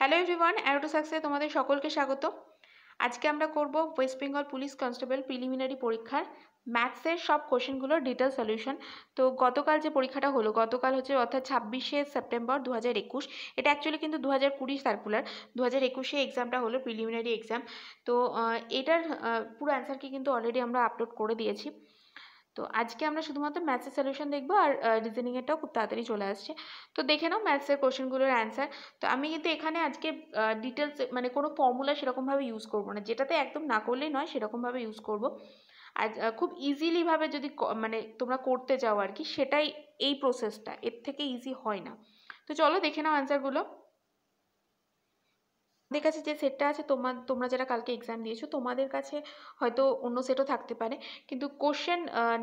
hello everyone অ্যারোটো সাকসে তোমাদের সকলকে স্বাগত আজকে আমরা করব West Bengal police constable preliminary পরীক্ষার ম্যাথসের সব কোশ্চেনগুলোর ডিটেল সলিউশন তো গতকাল যে পরীক্ষাটা হলো গতকাল হচ্ছে অর্থাৎ ছাব্বিশে সেপ্টেম্বর দু হাজার একুশ এটা অ্যাকচুয়ালি কিন্তু দু হাজার কুড়ি সার্কুলার দু হাজার একুশে এক্সামটা হলো প্রিলিমিনারি এক্সাম তো এটার পুরো অ্যান্সারকে কিন্তু অলরেডি আমরা আপলোড করে দিয়েছি তো আজকে আমরা শুধুমাত্র ম্যাথসের সলিউশন দেখবো আর রিজনিংয়েরটাও খুব তাড়াতাড়ি চলে আসছে তো দেখে নাও ম্যাথসের কোশ্চেনগুলোর অ্যান্সার তো আমি কিন্তু এখানে আজকে ডিটেলস মানে কোনো ফর্মুলা সেরকমভাবে ইউজ করব না যেটাতে একদম না করলেই নয় সেরকমভাবে ইউজ করব আর খুব ইজিলিভাবে যদি মানে তোমরা করতে যাও আর কি সেটাই এই প্রসেসটা এর থেকে ইজি হয় না তো চলো দেখে নাও অ্যান্সারগুলো আমাদের কাছে যে সেটটা আছে তোমার তোমরা যারা কালকে এক্সাম দিয়েছো তোমাদের কাছে হয়তো অন্য সেটও থাকতে পারে কিন্তু কোশ্চেন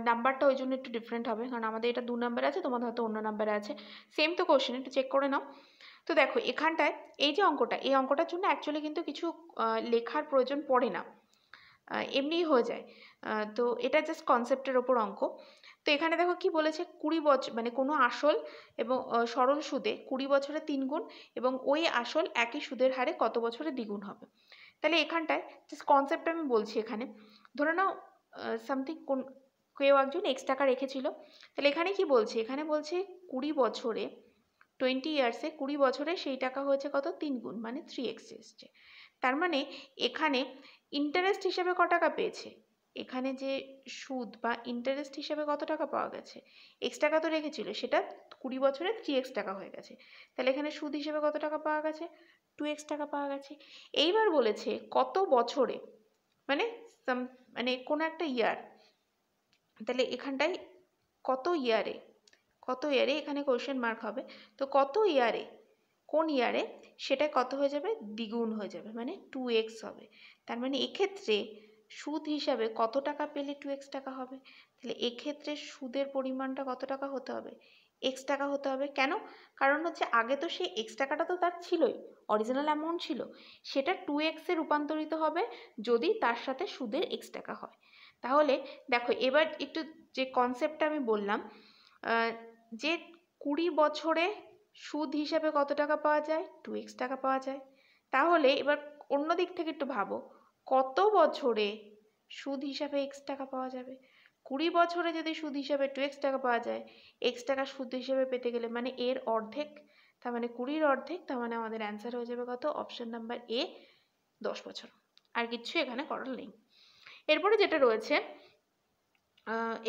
নাম্বারটা ওই জন্য একটু ডিফারেন্ট হবে কারণ আমাদের এটা দু নাম্বারে আছে তোমাদের হয়তো অন্য নাম্বারে আছে সেম তো কোশ্চেন একটু চেক করে নাও তো দেখো এখানটায় এই যে অঙ্কটা এই অঙ্কটার জন্য অ্যাকচুয়ালি কিন্তু কিছু লেখার প্রয়োজন পড়ে না এমনিই হয়ে যায় তো এটা জাস্ট কনসেপ্টের ওপর অঙ্ক তো এখানে দেখো কি বলেছে কুড়ি বছর মানে কোনো আসল এবং সরল সুদে কুড়ি বছরে তিন গুণ এবং ওই আসল একই সুদের হারে কত বছরে দ্বিগুণ হবে তাহলে এখানটায় জাস্ট কনসেপ্ট আমি বলছি এখানে ধরে নাও সামথিং কোন কেউ একজন এক্স টাকা রেখেছিল তাহলে এখানে কি বলছে এখানে বলছে কুড়ি বছরে টোয়েন্টি ইয়ার্সে কুড়ি বছরে সেই টাকা হয়েছে কত তিন গুণ মানে থ্রি এক্স এসছে তার মানে এখানে ইন্টারেস্ট হিসেবে ক টাকা পেয়েছে এখানে যে সুদ বা ইন্টারেস্ট হিসেবে কত টাকা পাওয়া গেছে এক্স টাকা তো রেখেছিল সেটা কুড়ি বছরে থ্রি এক্স টাকা হয়ে গেছে তাহলে এখানে সুদ হিসেবে কত টাকা পাওয়া গেছে টু এক্স টাকা পাওয়া গেছে এইবার বলেছে কত বছরে মানে মানে কোনো একটা ইয়ার তাহলে এখানটায় কত ইয়ারে কত ইয়ারে এখানে কোয়েশ্চেন মার্ক হবে তো কত ইয়ারে কোন ইয়ারে সেটা কত হয়ে যাবে দ্বিগুণ হয়ে যাবে মানে টু এক্স হবে তার মানে এক্ষেত্রে সুদ হিসাবে কত টাকা পেলে টু এক্স টাকা হবে তাহলে এক্ষেত্রে সুদের পরিমাণটা কত টাকা হতে হবে এক্স টাকা হতে হবে কেন কারণ হচ্ছে আগে তো সেই এক্স টাকাটা তো তার ছিলই অরিজিনাল অ্যামাউন্ট ছিল সেটা টু এক্সে রূপান্তরিত হবে যদি তার সাথে সুদের এক্স টাকা হয় তাহলে দেখো এবার একটু যে কনসেপ্টটা আমি বললাম যে কুড়ি বছরে সুদ হিসাবে কত টাকা পাওয়া যায় টু এক্স টাকা পাওয়া যায় তাহলে এবার অন্য দিক থেকে একটু ভাবো কত বছরে সুদ হিসাবে এক্স টাকা পাওয়া যাবে কুড়ি বছরে যদি সুদ হিসাবে টু এক্স টাকা পাওয়া যায় এক্স টাকা সুদ হিসাবে পেতে গেলে মানে এর অর্ধেক তার মানে কুড়ির অর্ধেক তার মানে আমাদের অ্যান্সার হয়ে যাবে কত অপশন নাম্বার এ দশ বছর আর কিছু এখানে করার নেই এরপরে যেটা রয়েছে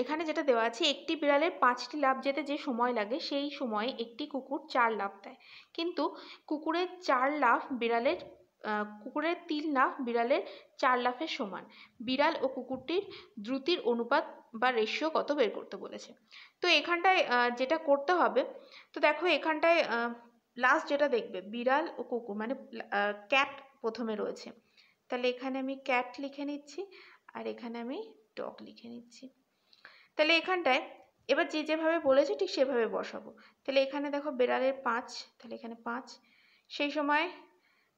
এখানে যেটা দেওয়া আছে একটি বিড়ালের পাঁচটি লাভ যেতে যে সময় লাগে সেই সময়ে একটি কুকুর চার লাভ দেয় কিন্তু কুকুরের চার লাভ বিড়ালের কুকুরের তিন লাফ বিড়ালের চার লাফের সমান বিড়াল ও কুকুরটির দ্রুতির অনুপাত বা রেশিও কত বের করতে বলেছে তো এখানটায় যেটা করতে হবে তো দেখো এখানটায় লাস্ট যেটা দেখবে বিড়াল ও কুকুর মানে ক্যাট প্রথমে রয়েছে তাহলে এখানে আমি ক্যাট লিখে নিচ্ছি আর এখানে আমি ডগ লিখে নিচ্ছি তাহলে এখানটায় এবার যে যেভাবে বলেছে ঠিক সেভাবে বসাবো তাহলে এখানে দেখো বিড়ালের পাঁচ তাহলে এখানে পাঁচ সেই সময়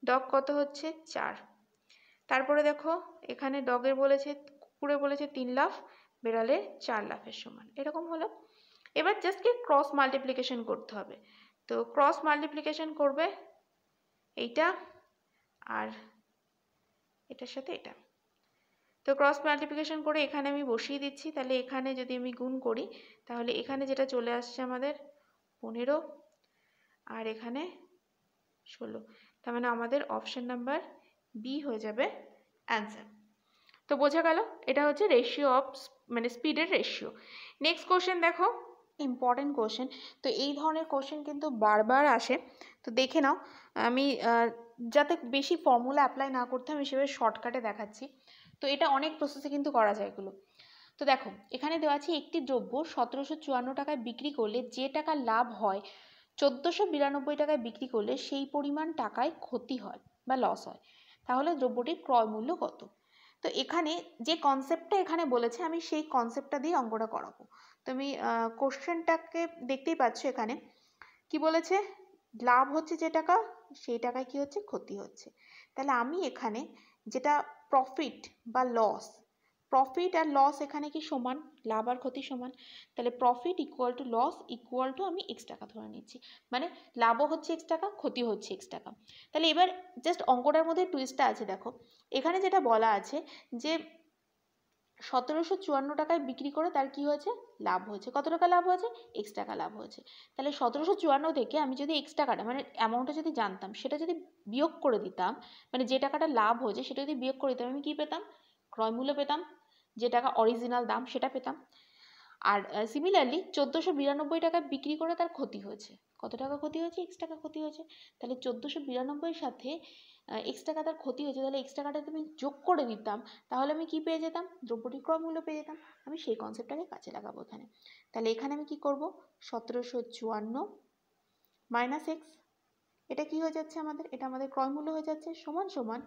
ডগ কত হচ্ছে চার তারপরে দেখো এখানে ডগের বলেছে কুকুরে বলেছে তিন লাফ বেড়ালে চার লাফের সমান এরকম হলো এবার জাস্ট কি ক্রস মাল্টিপ্লিকেশন করতে হবে তো ক্রস মাল্টিপ্লিকেশন করবে এইটা আর এটার সাথে এটা তো ক্রস মাল্টিপ্লিকেশন করে এখানে আমি বসিয়ে দিচ্ছি তাহলে এখানে যদি আমি গুণ করি তাহলে এখানে যেটা চলে আসছে আমাদের পনেরো আর এখানে ষোলো তার মানে আমাদের অপশান নাম্বার বি হয়ে যাবে অ্যান্সার তো বোঝা গেল এটা হচ্ছে রেশিও অফ মানে স্পিডের রেশিও নেক্সট কোশ্চেন দেখো ইম্পর্টেন্ট কোশ্চেন তো এই ধরনের কোশ্চেন কিন্তু বারবার আসে তো দেখে নাও আমি যাতে বেশি ফর্মুলা অ্যাপ্লাই না করতে আমি সেভাবে শর্টকাটে দেখাচ্ছি তো এটা অনেক প্রসেসে কিন্তু করা যায় এগুলো তো দেখো এখানে দেওয়া আছে একটি দ্রব্য সতেরোশো চুয়ান্ন টাকায় বিক্রি করলে যে টাকা লাভ হয় চোদ্দোশো বিরানব্বই টাকায় বিক্রি করলে সেই পরিমাণ টাকায় ক্ষতি হয় বা লস হয় তাহলে দ্রব্যটির ক্রয় মূল্য কত তো এখানে যে কনসেপ্টটা এখানে বলেছে আমি সেই কনসেপ্টটা দিয়ে অঙ্কটা করাবো তুমি কোশ্চেনটাকে দেখতেই পাচ্ছ এখানে কি বলেছে লাভ হচ্ছে যে টাকা সেই টাকায় কি হচ্ছে ক্ষতি হচ্ছে তাহলে আমি এখানে যেটা প্রফিট বা লস প্রফিট আর লস এখানে কি সমান লাভ আর ক্ষতি সমান তাহলে profit equal to loss equal to আমি এক্স টাকা ধরে নিচ্ছি মানে লাভও হচ্ছে এক্স টাকা ক্ষতি হচ্ছে এক্স টাকা তাহলে এবার জাস্ট অঙ্কটার মধ্যে টুইস্টটা আছে দেখো এখানে যেটা বলা আছে যে সতেরোশো চুয়ান্ন টাকায় বিক্রি করে তার কি হয়েছে লাভ হয়েছে কত টাকা লাভ হয়েছে এক্স টাকা লাভ হয়েছে তাহলে সতেরোশো চুয়ান্ন থেকে আমি যদি এক্স টাকাটা মানে অ্যামাউন্টটা যদি জানতাম সেটা যদি বিয়োগ করে দিতাম মানে যে টাকাটা লাভ হয়েছে সেটা যদি বিয়োগ করে দিতাম আমি কী পেতাম ক্রয়মূল্য পেতাম যে টাকা অরিজিনাল দাম সেটা পেতাম আর সিমিলারলি চোদ্দোশো বিরানব্বই টাকা বিক্রি করে তার ক্ষতি হয়েছে কত টাকা ক্ষতি হয়েছে এক্স টাকা ক্ষতি হয়েছে তাহলে চোদ্দোশো বিরানব্বইয়ের সাথে এক্স টাকা তার ক্ষতি হয়েছে তাহলে এক্স টাকাটা আমি যোগ করে দিতাম তাহলে আমি কি পেয়ে যেতাম দ্রব্যটির ক্রয়মূল্য পেয়ে যেতাম আমি সেই কনসেপ্টটাকে কাজে লাগাবো এখানে তাহলে এখানে আমি কি করব সতেরোশো চুয়ান্ন মাইনাস এক্স এটা কি হয়ে যাচ্ছে আমাদের এটা আমাদের ক্রয়মূল্য হয়ে যাচ্ছে সমান সমান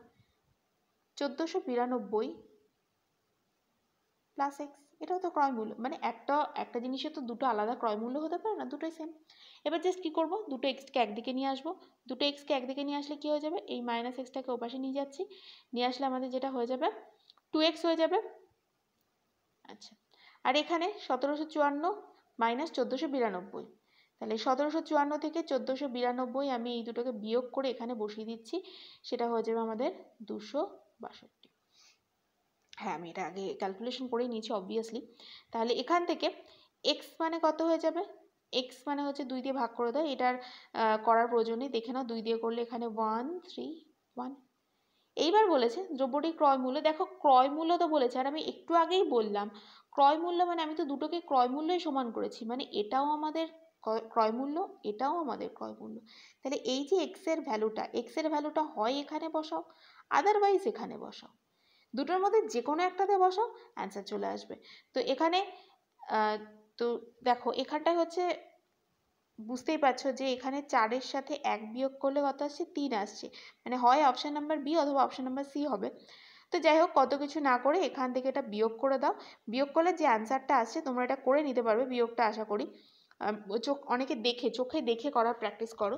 চোদ্দোশো বিরানব্বই প্লাস এক্স এটাও তো ক্রয়মূল্য মানে একটা একটা জিনিসের তো দুটো আলাদা ক্রয়মূল্য হতে পারে না দুটোই সেম এবার জাস্ট কী করবো দুটো এক্সকে একদিকে নিয়ে আসবো দুটো এক্সকে একদিকে নিয়ে আসলে কী হয়ে যাবে এই মাইনাস এক্সটাকে ওপাশে নিয়ে যাচ্ছি নিয়ে আসলে আমাদের যেটা হয়ে যাবে টু এক্স হয়ে যাবে আচ্ছা আর এখানে সতেরোশো চুয়ান্ন মাইনাস চোদ্দোশো বিরানব্বই তাহলে সতেরোশো চুয়ান্ন থেকে চোদ্দোশো বিরানব্বই আমি এই দুটোকে বিয়োগ করে এখানে বসিয়ে দিচ্ছি সেটা হয়ে যাবে আমাদের দুশো বাষট্টি হ্যাঁ আমি এটা আগে ক্যালকুলেশন করেই নিয়েছি অবভিয়াসলি তাহলে এখান থেকে এক্স মানে কত হয়ে যাবে এক্স মানে হচ্ছে দুই দিয়ে ভাগ করে দেয় এটার করার প্রয়োজন নেই দেখে নাও দুই দিয়ে করলে এখানে ওয়ান থ্রি ওয়ান এইবার বলেছে দ্রব্যটি ক্রয় মূল্য দেখো ক্রয় মূল্য তো বলেছে আর আমি একটু আগেই বললাম ক্রয় মূল্য মানে আমি তো দুটোকে ক্রয় মূল্যই সমান করেছি মানে এটাও আমাদের ক্রয় মূল্য এটাও আমাদের ক্রয় মূল্য তাহলে এই যে এক্সের ভ্যালুটা এক্সের ভ্যালুটা হয় এখানে বসাও আদারওয়াইজ এখানে বসাও দুটোর মধ্যে যে কোনো একটাতে বসো অ্যান্সার চলে আসবে তো এখানে তো দেখো এখানটায় হচ্ছে বুঝতেই পারছো যে এখানে চারের সাথে এক বিয়োগ করলে কত আসছে তিন আসছে মানে হয় অপশান নাম্বার বি অথবা অপশান নাম্বার সি হবে তো যাই হোক কত কিছু না করে এখান থেকে এটা বিয়োগ করে দাও বিয়োগ করলে যে অ্যান্সারটা আসছে তোমরা এটা করে নিতে পারবে বিয়োগটা আশা করি চোখ অনেকে দেখে চোখে দেখে করার প্র্যাকটিস করো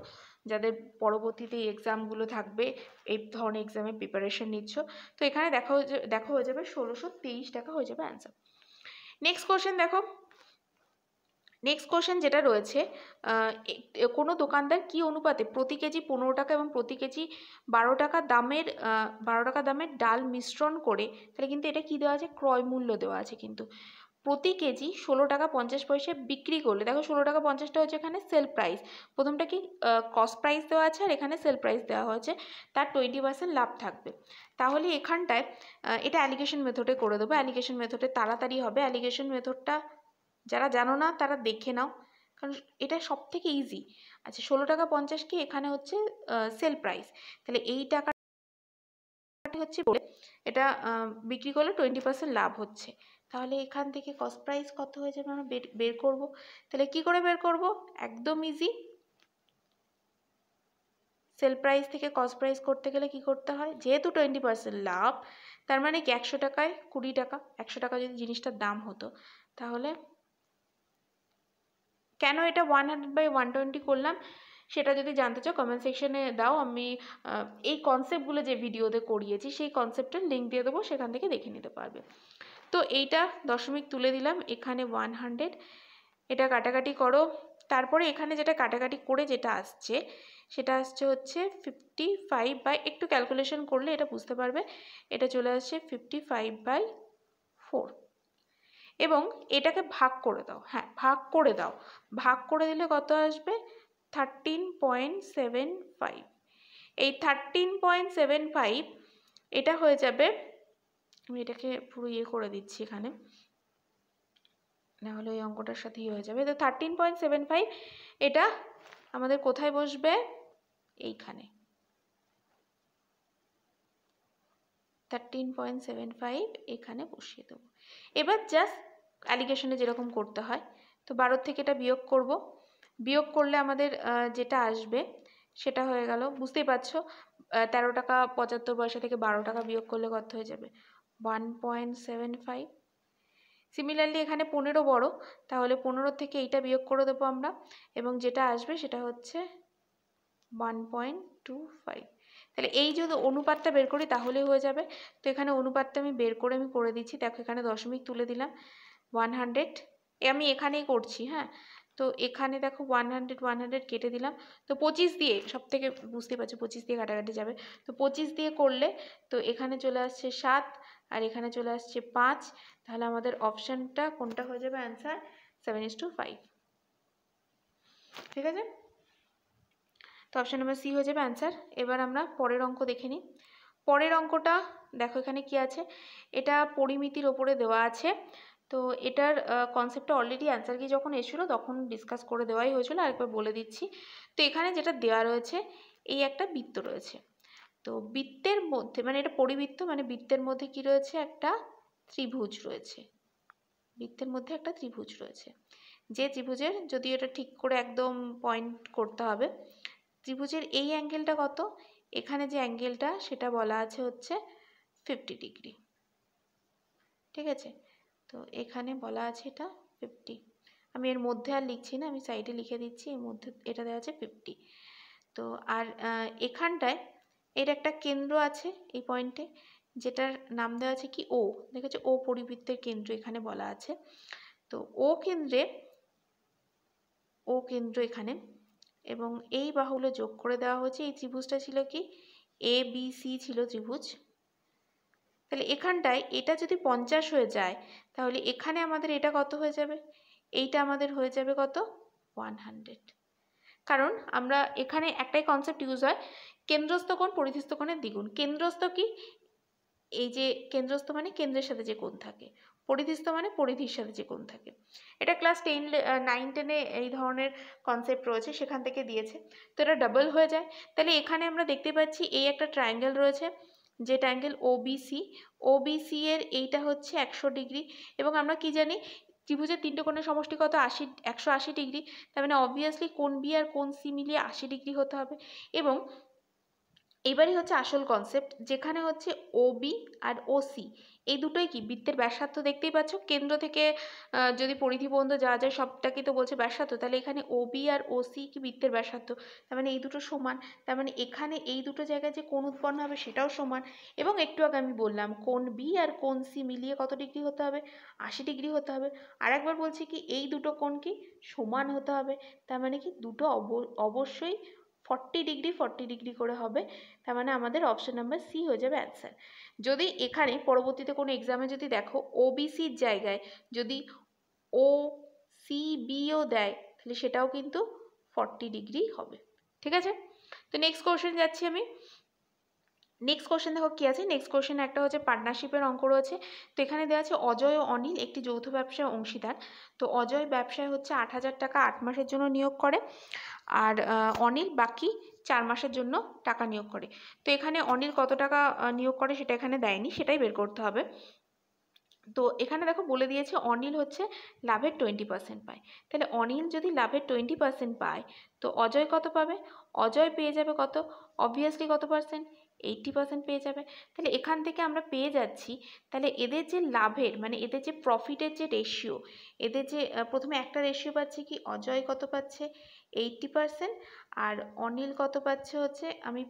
যাদের পরবর্তীতে এই এক্সামগুলো থাকবে এই ধরনের এক্সামের প্রিপারেশন নিচ্ছ তো এখানে দেখা হয়ে দেখা হয়ে যাবে ষোলোশো তেইশ টাকা হয়ে যাবে অ্যান্সার নেক্সট কোশ্চেন দেখো নেক্সট কোশ্চেন যেটা রয়েছে কোনো দোকানদার কি অনুপাতে প্রতি কেজি পনেরো টাকা এবং প্রতি কেজি বারো টাকা দামের বারো টাকা দামের ডাল মিশ্রণ করে তাহলে কিন্তু এটা কি দেওয়া আছে ক্রয় মূল্য দেওয়া আছে কিন্তু প্রতি কেজি ষোলো টাকা পঞ্চাশ পয়সা বিক্রি করলে দেখো ষোলো টাকা পঞ্চাশটা হচ্ছে এখানে সেল প্রাইস প্রথমটা কি কস্ট প্রাইস দেওয়া আছে আর এখানে সেল প্রাইস দেওয়া হয়েছে তার টোয়েন্টি পার্সেন্ট লাভ থাকবে তাহলে এখানটায় এটা অ্যালিগেশন মেথডে করে দেবো অ্যালিগেশন মেথডে তাড়াতাড়ি হবে অ্যালিগেশন মেথডটা যারা জানো না তারা দেখে নাও কারণ এটা সব থেকে ইজি আচ্ছা ষোলো টাকা পঞ্চাশ কি এখানে হচ্ছে সেল প্রাইস তাহলে এই টাকা হচ্ছে এটা বিক্রি করলে টোয়েন্টি পার্সেন্ট লাভ হচ্ছে তাহলে এখান থেকে কস্ট প্রাইস কত হয়ে যাবে আমরা বের করব তাহলে কি করে বের করব একদম ইজি সেল প্রাইস থেকে কস্ট প্রাইস করতে গেলে কি করতে হয় যেহেতু টোয়েন্টি পার্সেন্ট লাভ তার মানে কি একশো টাকায় কুড়ি টাকা একশো টাকা যদি জিনিসটার দাম হতো তাহলে কেন এটা one hundred by one twenty করলাম সেটা যদি জানতে চাও কমেন্ট সেকশনে দাও আমি এই কনসেপ্টগুলো যে ভিডিওতে করিয়েছি সেই কনসেপ্টের লিঙ্ক দিয়ে দেবো সেখান থেকে দেখে নিতে পারবে তো এইটা দশমিক তুলে দিলাম এখানে ওয়ান হান্ড্রেড এটা কাটাকাটি করো তারপরে এখানে যেটা কাটাকাটি করে যেটা আসছে সেটা আসছে হচ্ছে ফিফটি ফাইভ বাই একটু ক্যালকুলেশন করলে এটা বুঝতে পারবে এটা চলে আসছে ফিফটি ফাইভ বাই ফোর এবং এটাকে ভাগ করে দাও হ্যাঁ ভাগ করে দাও ভাগ করে দিলে কত আসবে থার্টিন পয়েন্ট সেভেন ফাইভ এই থার্টিন পয়েন্ট সেভেন ফাইভ এটা হয়ে যাবে আমি এটাকে পুরো ইয়ে করে দিচ্ছি এখানে নাহলে ওই অঙ্কটার সাথেই হয়ে যাবে তো থার্টিন পয়েন্ট সেভেন ফাইভ এটা আমাদের কোথায় বসবে এইখানে থার্টিন পয়েন্ট সেভেন ফাইভ এখানে বসিয়ে দেবো এবার জাস্ট অ্যালিগেশনে যেরকম করতে হয় তো বারোর থেকে এটা বিয়োগ করব বিয়োগ করলে আমাদের যেটা আসবে সেটা হয়ে গেল বুঝতেই পারছো তেরো টাকা পঁচাত্তর পয়সা থেকে বারো টাকা বিয়োগ করলে কত হয়ে যাবে one point seven five similarly এখানে পনেরো বড় তাহলে পনেরো থেকে এইটা বিয়োগ করে দেবো আমরা এবং যেটা আসবে সেটা হচ্ছে ওয়ান পয়েন্ট টু ফাইভ তাহলে এই যদি অনুপাতটা বের করি তাহলে হয়ে যাবে তো এখানে অনুপাতটা আমি বের করে আমি করে দিচ্ছি দেখো এখানে দশমিক তুলে দিলাম ওয়ান হান্ড্রেড আমি এখানেই করছি হ্যাঁ তো এখানে দেখো ওয়ান হান্ড্রেড ওয়ান হান্ড্রেড কেটে দিলাম তো পঁচিশ দিয়ে সব থেকে বুঝতে পারছো পঁচিশ দিয়ে কাটাকাটি যাবে তো পঁচিশ দিয়ে করলে তো এখানে চলে আসছে সাত আর এখানে চলে আসছে পাঁচ তাহলে আমাদের অপশানটা কোনটা হয়ে যাবে answer seven is to five ঠিক আছে তো অপশান নাম্বার সি হয়ে যাবে অ্যান্সার এবার আমরা পরের অঙ্ক দেখে নিই পরের অঙ্কটা দেখো এখানে কি আছে এটা পরিমিতির ওপরে দেওয়া আছে তো এটার কনসেপ্টটা অলরেডি অ্যান্সার কি যখন এসেছিলো তখন ডিসকাস করে দেওয়াই হয়েছিল আরেকবার বলে দিচ্ছি তো এখানে যেটা দেওয়া রয়েছে এই একটা বৃত্ত রয়েছে তো বৃত্তের মধ্যে মানে এটা পরিবৃত্ত মানে বৃত্তের মধ্যে কি রয়েছে একটা ত্রিভুজ রয়েছে বৃত্তের মধ্যে একটা ত্রিভুজ রয়েছে যে ত্রিভুজের যদি এটা ঠিক করে একদম পয়েন্ট করতে হবে ত্রিভুজের এই অ্যাঙ্গেলটা কত এখানে যে অ্যাঙ্গেলটা সেটা বলা আছে হচ্ছে ফিফটি ডিগ্রি ঠিক আছে তো এখানে বলা আছে এটা ফিফটি আমি এর মধ্যে আর লিখছি না আমি সাইডে লিখে দিচ্ছি এর মধ্যে এটা দেওয়া আছে ফিফটি তো আর এখানটায় এর একটা কেন্দ্র আছে এই পয়েন্টে যেটার নাম দেওয়া আছে কি ও দেখেছে ও পরিবৃত্তের কেন্দ্র এখানে বলা আছে তো ও কেন্দ্রে ও কেন্দ্র এখানে এবং এই বাহুলে যোগ করে দেওয়া হয়েছে এই ত্রিভুজটা ছিল কি এ বি সি ছিল ত্রিভুজ তাহলে এখানটায় এটা যদি পঞ্চাশ হয়ে যায় তাহলে এখানে আমাদের এটা কত হয়ে যাবে এইটা আমাদের হয়ে যাবে কত ওয়ান হান্ড্রেড কারণ আমরা এখানে একটাই কনসেপ্ট ইউজ হয় কেন্দ্রস্থ কোণ পরিধিস্থ কোণের দ্বিগুণ কেন্দ্রস্থ কি এই যে কেন্দ্রস্থ মানে কেন্দ্রের সাথে যে কোণ থাকে পরিধিস্থ মানে পরিধির সাথে যে কোণ থাকে এটা ক্লাস টেন নাইন টেনে এই ধরনের কনসেপ্ট রয়েছে সেখান থেকে দিয়েছে তো এটা ডাবল হয়ে যায় তাহলে এখানে আমরা দেখতে পাচ্ছি এই একটা ট্রায়াঙ্গেল রয়েছে যে ট্রায়াঙ্গেল ওবিসি ওবিসি এর এইটা হচ্ছে একশো ডিগ্রি এবং আমরা কি জানি ত্রিভুজের তিনটে কোণের সমষ্টি কত আশি একশো আশি ডিগ্রি তার মানে অবভিয়াসলি কোন বি আর কোন সি মিলিয়ে আশি ডিগ্রি হতে হবে এবং এবারই হচ্ছে আসল কনসেপ্ট যেখানে হচ্ছে ওবি আর ও সি এই দুটোই কি বৃত্তের ব্যাসার্থ দেখতেই পাচ্ছ কেন্দ্র থেকে যদি পরিধি পর্যন্ত যাওয়া যায় সবটাকে তো বলছে ব্যাসার্থ তাহলে এখানে ও বি আর ওসি কি বৃত্তের ব্যাসার্থ তার মানে এই দুটো সমান তার মানে এখানে এই দুটো জায়গায় যে কোন উৎপন্ন হবে সেটাও সমান এবং একটু আগে আমি বললাম কোন বি আর কোন সি মিলিয়ে কত ডিগ্রি হতে হবে আশি ডিগ্রি হতে হবে আর একবার বলছি কি এই দুটো কোন কি সমান হতে হবে তার মানে কি দুটো অবশ্যই ফর্টি ডিগ্রি ফর্টি ডিগ্রি করে হবে তার মানে আমাদের অপশান নাম্বার সি হয়ে যাবে অ্যান্সার যদি এখানে পরবর্তীতে কোনো এক্সামে যদি দেখো ওবিসির জায়গায় যদি ও সিবিও দেয় তাহলে সেটাও কিন্তু ফর্টি ডিগ্রি হবে ঠিক আছে তো নেক্সট কোশ্চেন যাচ্ছি আমি নেক্সট কোশ্চেন দেখো কী আছে নেক্সট কোশ্চেন একটা হচ্ছে পার্টনারশিপের অঙ্ক রয়েছে তো এখানে দেওয়া আছে অজয় ও অনিল একটি যৌথ ব্যবসায় অংশীদার তো অজয় ব্যবসায় হচ্ছে আট হাজার টাকা আট মাসের জন্য নিয়োগ করে আর অনিল বাকি চার মাসের জন্য টাকা নিয়োগ করে তো এখানে অনিল কত টাকা নিয়োগ করে সেটা এখানে দেয়নি সেটাই বের করতে হবে তো এখানে দেখো বলে দিয়েছে অনিল হচ্ছে লাভের টোয়েন্টি পার্সেন্ট পায় তাহলে অনিল যদি লাভের টোয়েন্টি পার্সেন্ট পায় তো অজয় কত পাবে অজয় পেয়ে যাবে কত অবভিয়াসলি কত পার্সেন্ট এইটটি পার্সেন্ট পেয়ে যাবে তাহলে এখান থেকে আমরা পেয়ে যাচ্ছি তাহলে এদের যে লাভের মানে এদের যে প্রফিটের যে রেশিও এদের যে প্রথমে একটা রেশিও পাচ্ছে কি অজয় কত পাচ্ছে এইটটি পার্সেন্ট আর অনিল কত পাচ্ছে হচ্ছে আমি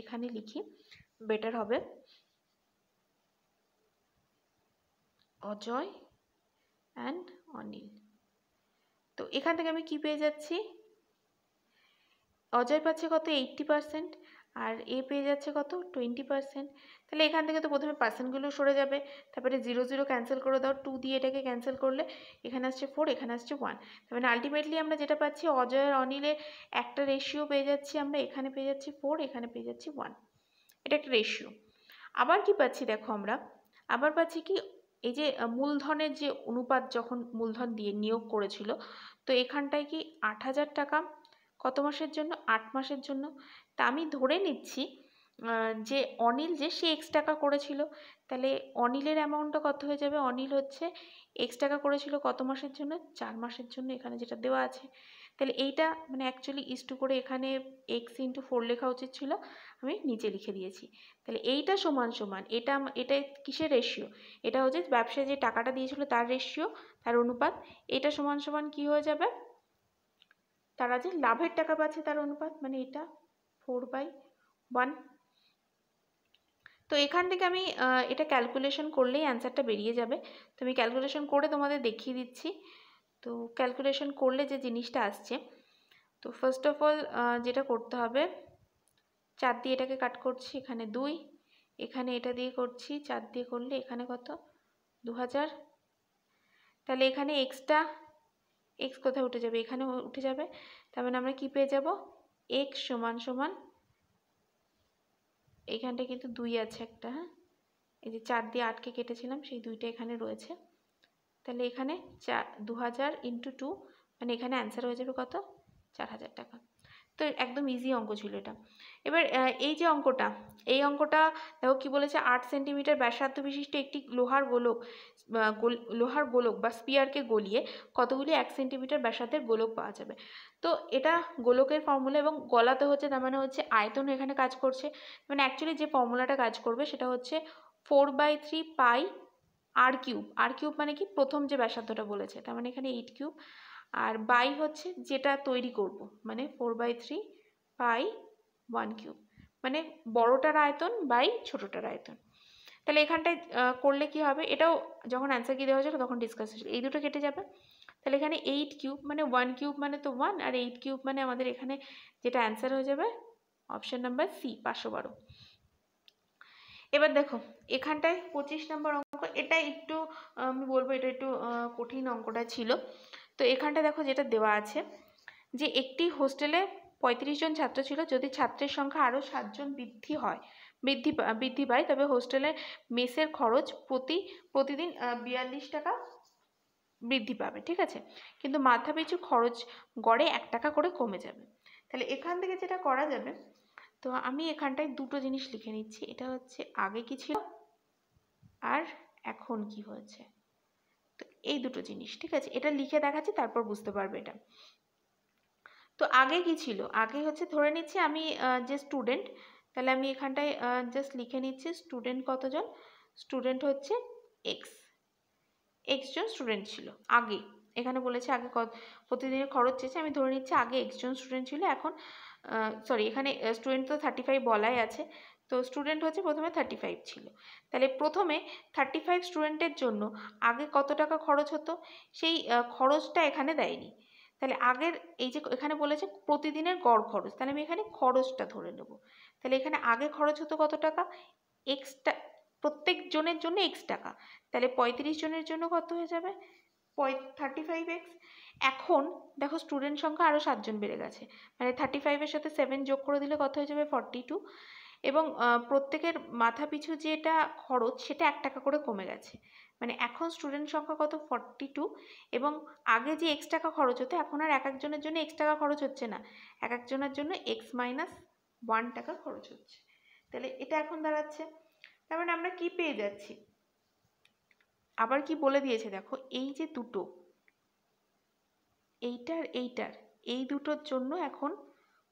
এখানে লিখি বেটার হবে অজয় অ্যান্ড অনিল তো এখান থেকে আমি কি পেয়ে যাচ্ছি অজয় পাচ্ছে কত এইটটি পার্সেন্ট আর এ পেয়ে যাচ্ছে কত টোয়েন্টি পার্সেন্ট তাহলে এখান থেকে তো প্রথমে পার্সেন্টগুলো সরে যাবে তারপরে জিরো জিরো ক্যান্সেল করে দাও টু দিয়ে এটাকে ক্যান্সেল করলে এখানে আসছে ফোর এখানে আসছে ওয়ান তার মানে আলটিমেটলি আমরা যেটা পাচ্ছি অজয় আর অনিলে একটা রেশিও পেয়ে যাচ্ছি আমরা এখানে পেয়ে যাচ্ছি ফোর এখানে পেয়ে যাচ্ছি ওয়ান এটা একটা রেশিও আবার কি পাচ্ছি দেখো আমরা আবার পাচ্ছি কি এই যে মূলধনের যে অনুপাত যখন মূলধন দিয়ে নিয়োগ করেছিল তো এখানটায় কি আট হাজার টাকা কত মাসের জন্য আট মাসের জন্য তা আমি ধরে নিচ্ছি যে অনিল যে সে এক্স টাকা করেছিল তাহলে অনিলের অ্যামাউন্টটা কত হয়ে যাবে অনিল হচ্ছে এক্স টাকা করেছিল কত মাসের জন্য চার মাসের জন্য এখানে যেটা দেওয়া আছে তাহলে এইটা মানে অ্যাকচুয়ালি ইস্টু করে এখানে এক্স ইন্টু ফোর লেখা উচিত ছিল আমি নিচে লিখে দিয়েছি তাহলে এইটা সমান সমান এটা এটা কিসের রেশিও এটা হচ্ছে ব্যবসায় যে টাকাটা দিয়েছিল তার রেশিও তার অনুপাত এটা সমান সমান কি হয়ে যাবে তারা যে লাভের টাকা পাচ্ছে তার অনুপাত মানে এটা ফোর বাই ওয়ান তো এখান থেকে আমি এটা ক্যালকুলেশন করলেই অ্যান্সারটা বেরিয়ে যাবে তো আমি ক্যালকুলেশন করে তোমাদের দেখিয়ে দিচ্ছি তো ক্যালকুলেশন করলে যে জিনিসটা আসছে তো ফার্স্ট অফ অল যেটা করতে হবে চার দিয়ে এটাকে কাট করছি এখানে দুই এখানে এটা দিয়ে করছি চার দিয়ে করলে এখানে কত দু তাহলে এখানে এক্সটা এক্স কোথায় উঠে যাবে এখানে উঠে যাবে তার মানে আমরা কী পেয়ে যাবো এক সমান সমান এখানটা কিন্তু দুই আছে একটা হ্যাঁ এই যে চার দিয়ে আটকে কেটেছিলাম সেই দুইটা এখানে রয়েছে তাহলে এখানে চা দু হাজার ইন্টু টু মানে এখানে অ্যান্সার হয়ে যাবে কত চার হাজার টাকা তো একদম ইজি অঙ্ক ছিল এটা এবার এই যে অঙ্কটা এই অঙ্কটা দেখো কি বলেছে আট সেন্টিমিটার ব্যাসার্ধ বিশিষ্ট একটি লোহার গোলক লোহার গোলক বা স্পিয়ারকে গলিয়ে কতগুলি এক সেন্টিমিটার ব্যাসার্ধের গোলক পাওয়া যাবে তো এটা গোলকের ফর্মুলা এবং গলাতে হচ্ছে তার মানে হচ্ছে আয়তন এখানে কাজ করছে মানে অ্যাকচুয়ালি যে ফর্মুলাটা কাজ করবে সেটা হচ্ছে four by three pi R cube R cube মানে কি প্রথম যে ব্যাসার্ধটা বলেছে তার মানে এখানে এইট কিউব আর বাই হচ্ছে যেটা তৈরি করব মানে four by three pi one cube মানে বড়টার আয়তন বাই ছোটোটার আয়তন তাহলে এখানটায় করলে কি হবে এটাও যখন অ্যান্সার কি দেওয়া যাবে তখন ডিসকাস হয়েছিল এই দুটো কেটে যাবে তাহলে এখানে এইট কিউব মানে ওয়ান কিউব মানে তো ওয়ান আর এইট কিউব মানে আমাদের এখানে যেটা অ্যান্সার হয়ে যাবে অপশান নাম্বার সি পাঁচশো বারো এবার দেখো এখানটায় পঁচিশ নম্বর অঙ্ক এটা একটু আমি বলবো এটা একটু কঠিন অঙ্কটা ছিল তো এখানটা দেখো যেটা দেওয়া আছে যে একটি হোস্টেলে পঁয়ত্রিশ জন ছাত্র ছিল যদি ছাত্রের সংখ্যা আরও সাতজন বৃদ্ধি হয় বৃদ্ধি বৃদ্ধি পায় তবে হোস্টেলে মেসের খরচ প্রতি প্রতিদিন বিয়াল্লিশ টাকা বৃদ্ধি পাবে ঠিক আছে কিন্তু মাথাপিছু খরচ গড়ে এক টাকা করে কমে যাবে তাহলে এখান থেকে যেটা করা যাবে তো আমি এখানটায় দুটো জিনিস লিখে নিচ্ছি এটা হচ্ছে আগে কি ছিল আর এখন কি হয়েছে এই দুটো জিনিস ঠিক আছে এটা লিখে দেখাচ্ছি তারপর বুঝতে পারবে এটা তো আগে কি ছিল আগে হচ্ছে ধরে নিচ্ছি আমি যে স্টুডেন্ট তাহলে আমি এখানটায় জাস্ট লিখে নিচ্ছি স্টুডেন্ট কতজন স্টুডেন্ট হচ্ছে এক্স এক্স জন স্টুডেন্ট ছিল আগে এখানে বলেছে আগে প্রতিদিনের খরচ চেয়েছে আমি ধরে নিচ্ছি আগে এক্স জন স্টুডেন্ট ছিল এখন সরি এখানে স্টুডেন্ট তো থার্টি ফাইভ বলাই আছে তো স্টুডেন্ট হচ্ছে প্রথমে থার্টি ফাইভ ছিল তাহলে প্রথমে থার্টি ফাইভ স্টুডেন্টের জন্য আগে কত টাকা খরচ হতো সেই খরচটা এখানে দেয়নি তাহলে আগের এই যে এখানে বলেছে প্রতিদিনের গড় খরচ তাহলে আমি এখানে খরচটা ধরে নেব তাহলে এখানে আগে খরচ হতো কত টাকা এক্সট্রা প্রত্যেক জনের জন্য এক্স টাকা তাহলে পঁয়ত্রিশ জনের জন্য কত হয়ে যাবে থার্টি ফাইভ এক্স এখন দেখো স্টুডেন্ট সংখ্যা আরও সাতজন বেড়ে গেছে মানে থার্টি ফাইভের সাথে সেভেন যোগ করে দিলে কত হয়ে যাবে ফর্টি টু এবং প্রত্যেকের মাথা পিছু যেটা খরচ সেটা এক টাকা করে কমে গেছে মানে এখন স্টুডেন্ট সংখ্যা কত ফর্টি টু এবং আগে যে এক্স টাকা খরচ হতো এখন আর এক একজনের জন্য এক্স টাকা খরচ হচ্ছে না এক একজনের জন্য এক্স মাইনাস ওয়ান টাকা খরচ হচ্ছে তাহলে এটা এখন দাঁড়াচ্ছে তার মানে আমরা কি পেয়ে যাচ্ছি আবার কি বলে দিয়েছে দেখো এই যে দুটো এইটার এইটার এই দুটোর জন্য এখন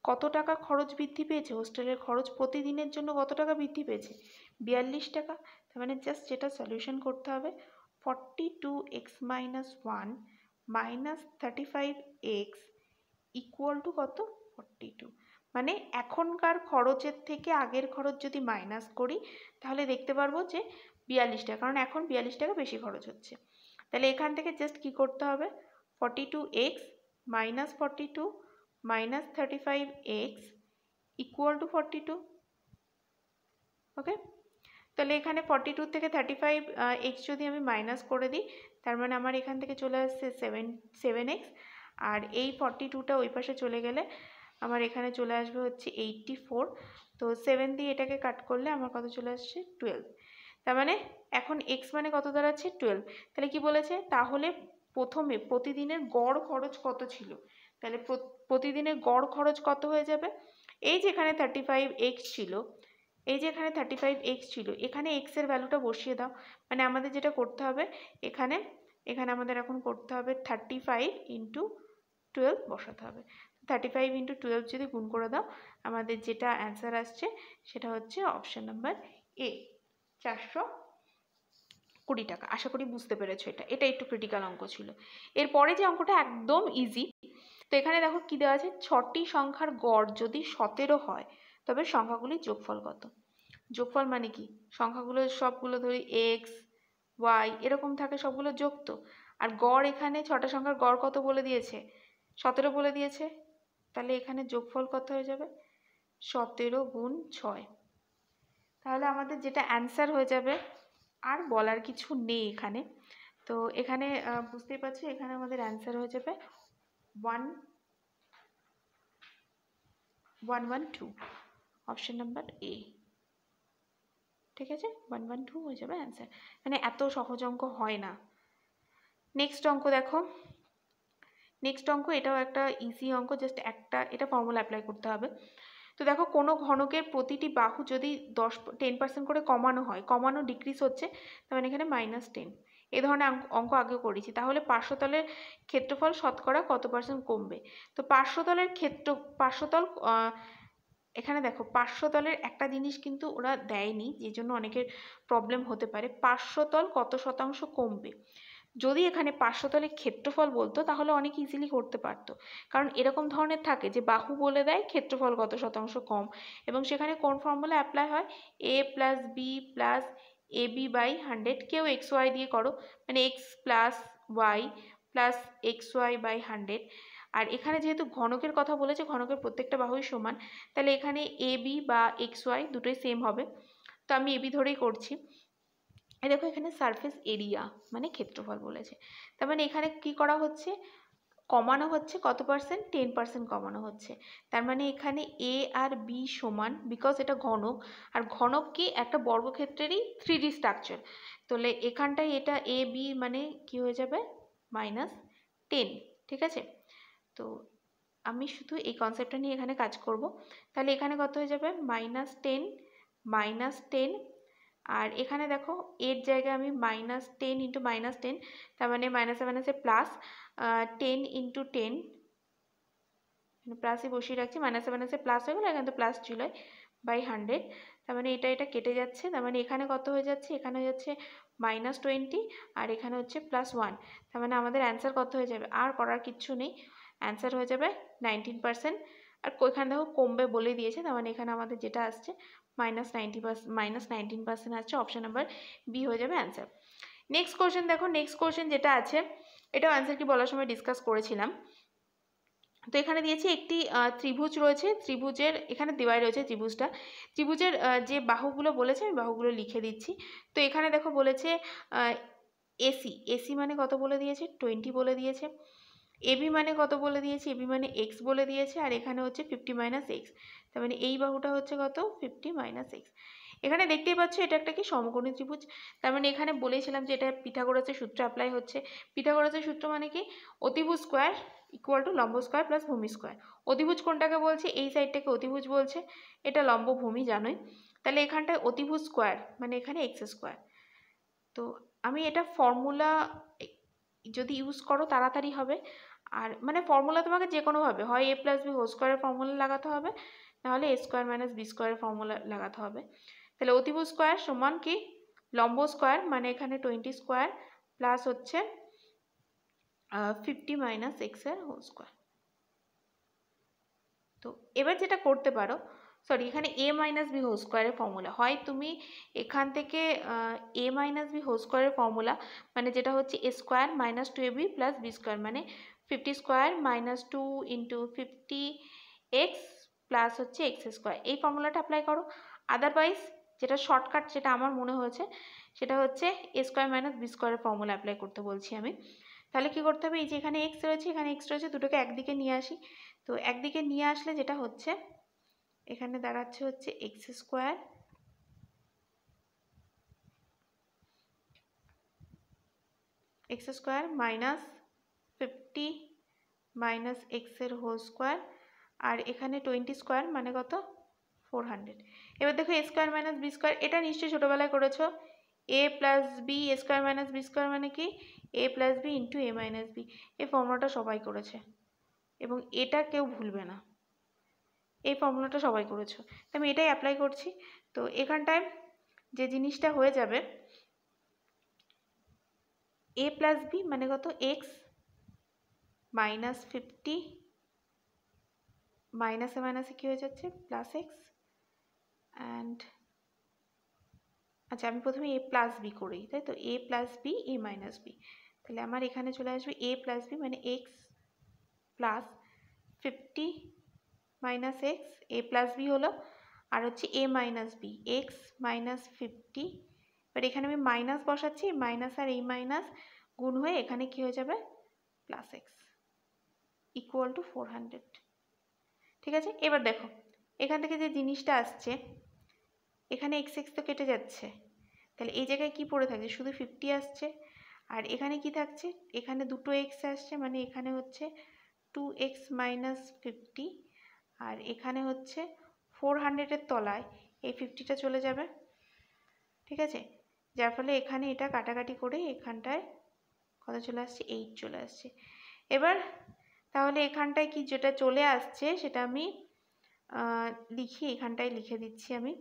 কত টাকা খরচ বৃদ্ধি পেয়েছে হোস্টেলের খরচ প্রতিদিনের জন্য কত টাকা বৃদ্ধি পেয়েছে বিয়াল্লিশ টাকা তার মানে জাস্ট যেটা সলিউশন করতে হবে forty two x minus one minus thirty five x equal to কত ফর্টি টু মানে এখনকার খরচের থেকে আগের খরচ যদি মাইনাস করি তাহলে দেখতে পারবো যে বিয়াল্লিশ টাকা কারণ এখন বিয়াল্লিশ টাকা বেশি খরচ হচ্ছে তাহলে এখান থেকে জাস্ট কি করতে হবে forty two x minus forty two minus 35x equal to 42 okay তাহলে এখানে 42 থেকে 35 x যদি আমি মাইনাস করে দিই তার মানে আমার এখান থেকে চলে আসছে 7 7x আর এই 42টা ওই পাশে চলে গেলে আমার এখানে চলে আসবে হচ্ছে 84 তো 7 দিয়ে এটাকে কাট করলে আমার কত চলে আসছে 12 তার মানে এখন x মানে কত দাঁড়াচ্ছে 12 তাহলে কি বলেছে তাহলে প্রথমে প্রতিদিনের গড় খরচ কত ছিল তাহলে প্রতিদিনের গড় খরচ কত হয়ে যাবে এই যেখানে থার্টি ফাইভ এক্স ছিল এই যে এখানে থার্টি ফাইভ এক্স ছিল এখানে এক্সের ভ্যালুটা বসিয়ে দাও মানে আমাদের যেটা করতে হবে এখানে এখানে আমাদের এখন করতে হবে থার্টি ফাইভ ইন্টু টুয়েলভ বসাতে হবে থার্টি ফাইভ ইন্টু টুয়েলভ যদি গুণ করে দাও আমাদের যেটা অ্যান্সার আসছে সেটা হচ্ছে অপশান নাম্বার এ চারশো কুড়ি টাকা আশা করি বুঝতে পেরেছো এটা এটা একটু ক্রিটিক্যাল অঙ্ক ছিল এরপরে যে অঙ্কটা একদম ইজি তো এখানে দেখো কী দেওয়া আছে ছটি সংখ্যার গড় যদি সতেরো হয় তবে সংখ্যাগুলির যোগফল কত যোগফল মানে কি সংখ্যাগুলো সবগুলো ধরি এক্স ওয়াই এরকম থাকে সবগুলো যোগ তো আর গড় এখানে ছটা সংখ্যার গড় কত বলে দিয়েছে সতেরো বলে দিয়েছে তাহলে এখানে যোগফল কত হয়ে যাবে সতেরো গুণ ছয় তাহলে আমাদের যেটা অ্যান্সার হয়ে যাবে আর বলার কিছু নেই এখানে তো এখানে বুঝতেই পারছো এখানে আমাদের অ্যান্সার হয়ে যাবে one one one two option number A ঠিক আছে ওয়ান ওয়ান টু হয়ে যাবে অ্যান্সার মানে এত সহজ অঙ্ক হয় না নেক্সট অঙ্ক দেখো নেক্সট অঙ্ক এটাও একটা ইজি অঙ্ক জাস্ট একটা এটা ফর্মুলা অ্যাপ্লাই করতে হবে তো দেখো কোনো ঘনকের প্রতিটি বাহু যদি দশ টেন পার্সেন্ট করে কমানো হয় কমানো ডিক্রিজ হচ্ছে তার মানে এখানে মাইনাস টেন এ ধরনের অঙ্ক আগেও করেছি তাহলে পার্শ্বতলের ক্ষেত্রফল শতকরা কত পার্সেন্ট কমবে তো পার্শ্বতলের ক্ষেত্র পার্শ্বতল এখানে দেখো পার্শ্বতলের একটা জিনিস কিন্তু ওরা দেয়নি যে জন্য অনেকের প্রবলেম হতে পারে পার্শ্বতল কত শতাংশ কমবে যদি এখানে পার্শ্বতলের ক্ষেত্রফল বলতো তাহলে অনেক ইজিলি করতে পারতো কারণ এরকম ধরনের থাকে যে বাহু বলে দেয় ক্ষেত্রফল কত শতাংশ কম এবং সেখানে কোন ফর্মুলা অ্যাপ্লাই হয় A plus B plus A B by hundred কেউ এক্স ওয়াই দিয়ে করো মানে x plus Y plus X Y by hundred আর এখানে যেহেতু ঘনকের কথা বলেছে ঘনকের প্রত্যেকটা বাহুই সমান তাহলে এখানে এ বি বা এক্স ওয়াই দুটোই সেম হবে তো আমি এ বি ধরেই করছি দেখো এখানে সারফেস এরিয়া মানে ক্ষেত্রফল বলেছে তার মানে এখানে কি করা হচ্ছে কমানো হচ্ছে কত পার্সেন্ট টেন পার্সেন্ট কমানো হচ্ছে তার মানে এখানে এ আর বি সমান বিকজ এটা ঘনক আর ঘনক কি একটা বর্গক্ষেত্রেরই থ্রি ডি স্ট্রাকচার তাহলে এখানটায় এটা এ বি মানে কি হয়ে যাবে মাইনাস টেন ঠিক আছে তো আমি শুধু এই কনসেপ্টটা নিয়ে এখানে কাজ করব তাহলে এখানে কত হয়ে যাবে মাইনাস টেন মাইনাস টেন আর এখানে দেখো এর জায়গায় আমি minus ten into minus ten তার মানে মাইনাসে মাইনাসে প্লাস টেন ইন্টু টেন প্লাসই বসিয়ে রাখছি মাইনাসে মাইনাসে প্লাস হয়ে গেলো এখানে তো প্লাস ছিল বাই হান্ড্রেড তার মানে এটা এটা কেটে যাচ্ছে তার মানে এখানে কত হয়ে যাচ্ছে এখানে হয়ে যাচ্ছে মাইনাস টোয়েন্টি আর এখানে হচ্ছে প্লাস ওয়ান তার মানে আমাদের অ্যান্সার কত হয়ে যাবে আর করার কিচ্ছু নেই অ্যান্সার হয়ে যাবে নাইনটিন পারসেন্ট আর ওইখানে দেখো কমবে বলে দিয়েছে তার মানে এখানে আমাদের যেটা আসছে minus ninety percent minus nineteen percent আছে অপশান নাম্বার বি হয়ে যাবে অ্যান্সার নেক্সট কোশ্চেন দেখো নেক্সট কোশ্চেন যেটা আছে এটাও অ্যান্সার কি বলার সময় ডিসকাস করেছিলাম তো এখানে দিয়েছি একটি ত্রিভুজ রয়েছে ত্রিভুজের এখানে দেওয়াই রয়েছে ত্রিভুজটা ত্রিভুজের যে বাহুগুলো বলেছে আমি বাহুগুলো লিখে দিচ্ছি তো এখানে দেখো বলেছে এসি এসি মানে কত বলে দিয়েছে টোয়েন্টি বলে দিয়েছে এবি মানে কত বলে দিয়েছে এবি মানে এক্স বলে দিয়েছে আর এখানে হচ্ছে ফিফটি মাইনাস এক্স তার মানে এই বাহুটা হচ্ছে কত ফিফটি মাইনাস এক্স এখানে দেখতেই পাচ্ছ এটা একটা কি সমকোণী ত্রিভুজ তার মানে এখানে বলেছিলাম যে এটা পিথাগোরাসের সূত্র অ্যাপ্লাই হচ্ছে পিথাগোরাসের সূত্র মানে কি অতিভুজ স্কোয়ার ইকুয়াল টু লম্ব স্কোয়ার প্লাস ভূমি স্কোয়ার অতিভুজ কোনটাকে বলছে এই সাইডটাকে অতিভুজ বলছে এটা লম্ব ভূমি জানোই তাহলে এখানটায় অতিভুজ স্কোয়ার মানে এখানে এক্স স্কোয়ার তো আমি এটা ফর্মুলা যদি ইউজ করো তাড়াতাড়ি হবে আর মানে ফর্মুলা তোমাকে যে কোনোভাবে হয় এ প্লাস বি হোল স্কোয়ারের ফর্মুলা লাগাতে হবে তাহলে এ স্কোয়ার মাইনাস বি স্কোয়ারের ফর্মুলা লাগাতে হবে তাহলে অতিব স্কোয়ার সমান কি লম্ব স্কোয়ার মানে এখানে টোয়েন্টি স্কোয়ার প্লাস হচ্ছে ফিফটি মাইনাস এক্সের হোল স্কোয়ার তো এবার যেটা করতে পারো সরি এখানে এ মাইনাস বি হোল স্কোয়ারের ফর্মুলা হয় তুমি এখান থেকে এ মাইনাস বি হোল স্কোয়ারের ফর্মুলা মানে যেটা হচ্ছে A square minus two A B plus B square মানে fifty square minus two into fifty X plus হচ্ছে এক্স স্কোয়ার এই ফর্মুলাটা অ্যাপ্লাই করো আদারওয়াইজ যেটা শর্টকাট যেটা আমার মনে হয়েছে সেটা হচ্ছে এ স্কোয়ার মাইনাস বি স্কোয়ারের ফর্মুলা অ্যাপ্লাই করতে বলছি আমি তাহলে কি করতে হবে এই যে এখানে এক্স রয়েছে এখানে এক্স রয়েছে দুটোকে একদিকে নিয়ে আসি তো একদিকে নিয়ে আসলে যেটা হচ্ছে এখানে দাঁড়াচ্ছে হচ্ছে x square x square minus fifty minus এক্সের হোল স্কোয়ার আর এখানে টোয়েন্টি স্কোয়ার মানে কত ফোর হান্ড্রেড এবার দেখো a square minus b square এটা নিশ্চয়ই ছোটোবেলায় করেছো a plus b a square minus b square মানে কি a plus b into a minus b এই ফর্মুলাটা সবাই করেছে এবং এটা কেউ ভুলবে না এই ফর্মুলাটা সবাই করেছো তো আমি এটাই অ্যাপ্লাই করছি তো এখানটায় যে জিনিসটা হয়ে যাবে এ প্লাস বি মানে কত এক্স মাইনাস ফিফটি মাইনাসে মাইনাসে কী হয়ে যাচ্ছে প্লাস এক্স অ্যান্ড আচ্ছা আমি প্রথমে এ প্লাস বি করি তাই তো a plus b a minus b তাহলে আমার এখানে চলে আসবে এ প্লাস বি মানে x plus fifty minus x a plus b হলো আর হচ্ছে a minus b x minus fifty এবার এখানে আমি মাইনাস বসাচ্ছি মাইনাস আর এই মাইনাস গুণ হয়ে এখানে কি হয়ে যাবে plus x equal to four hundred ঠিক আছে এবার দেখো এখান থেকে যে জিনিসটা আসছে এখানে এক্স এক্স তো কেটে যাচ্ছে তাহলে এই জায়গায় কি পড়ে থাকছে শুধু ফিফটি আসছে আর এখানে কি থাকছে এখানে দুটো এক্স আসছে মানে এখানে হচ্ছে টু এক্স মাইনাস ফিফটি আর এখানে হচ্ছে ফোর হান্ড্রেডের তলায় এই ফিফটিটা চলে যাবে ঠিক আছে যার ফলে এখানে এটা কাটাকাটি করে এখানটায় কত চলে আসছে এইট চলে আসছে এবার তাহলে এখানটায় কি যেটা চলে আসছে সেটা আমি লিখি এখানটায় লিখে দিচ্ছি আমি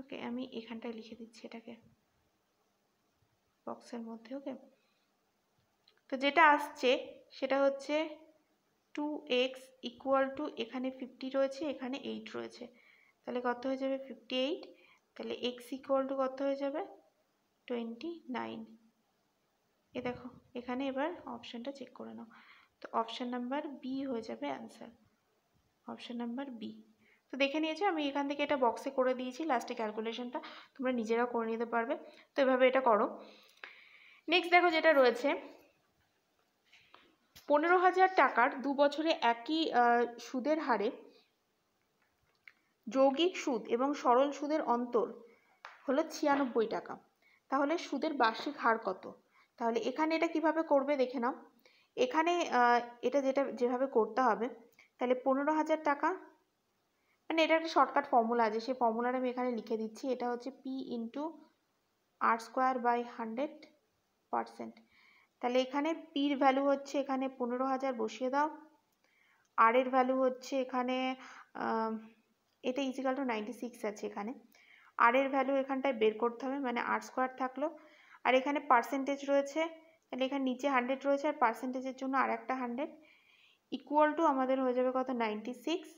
ওকে আমি এখানটায় লিখে দিচ্ছি এটাকে বক্সের মধ্যে ওকে তো যেটা আসছে সেটা হচ্ছে টু এক্স ইকুয়াল টু এখানে ফিফটি রয়েছে এখানে এইট রয়েছে তাহলে কত হয়ে যাবে ফিফটি এইট তাহলে এক্স ইকুয়াল টু কত হয়ে যাবে টোয়েন্টি নাইন এ দেখো এখানে এবার অপশানটা চেক করে নাও তো অপশান নাম্বার বি হয়ে যাবে অ্যান্সার অপশান নাম্বার বি তো দেখে নিয়েছি আমি এখান থেকে এটা বক্সে করে দিয়েছি লাস্টে ক্যালকুলেশনটা তোমরা নিজেরা করে নিতে পারবে তো এভাবে এটা করো নেক্সট দেখো যেটা রয়েছে পনেরো হাজার টাকার দু বছরে একই সুদের হারে যৌগিক সুদ এবং সরল সুদের অন্তর হলো ছিয়ানব্বই টাকা তাহলে সুদের বার্ষিক হার কত তাহলে এখানে এটা কিভাবে করবে দেখে নাও এখানে এটা যেটা যেভাবে করতে হবে তাহলে পনেরো হাজার টাকা মানে এটা একটা শর্টকাট ফর্মুলা আছে সেই ফর্মুলাটা আমি এখানে লিখে দিচ্ছি এটা হচ্ছে p into r square by hundred percent তাহলে এখানে পির ভ্যালু হচ্ছে এখানে পনেরো হাজার বসিয়ে দাও আর এর ভ্যালু হচ্ছে এখানে এটা ইজিক্যাল টু নাইনটি সিক্স আছে এখানে আর এর ভ্যালু এখানটায় বের করতে হবে মানে আর স্কোয়ার থাকলো আর এখানে পার্সেন্টেজ রয়েছে তাহলে এখানে নিচে হান্ড্রেড রয়েছে আর পার্সেন্টেজের জন্য আর একটা হান্ড্রেড ইকুয়াল টু আমাদের হয়ে যাবে কত নাইনটি সিক্স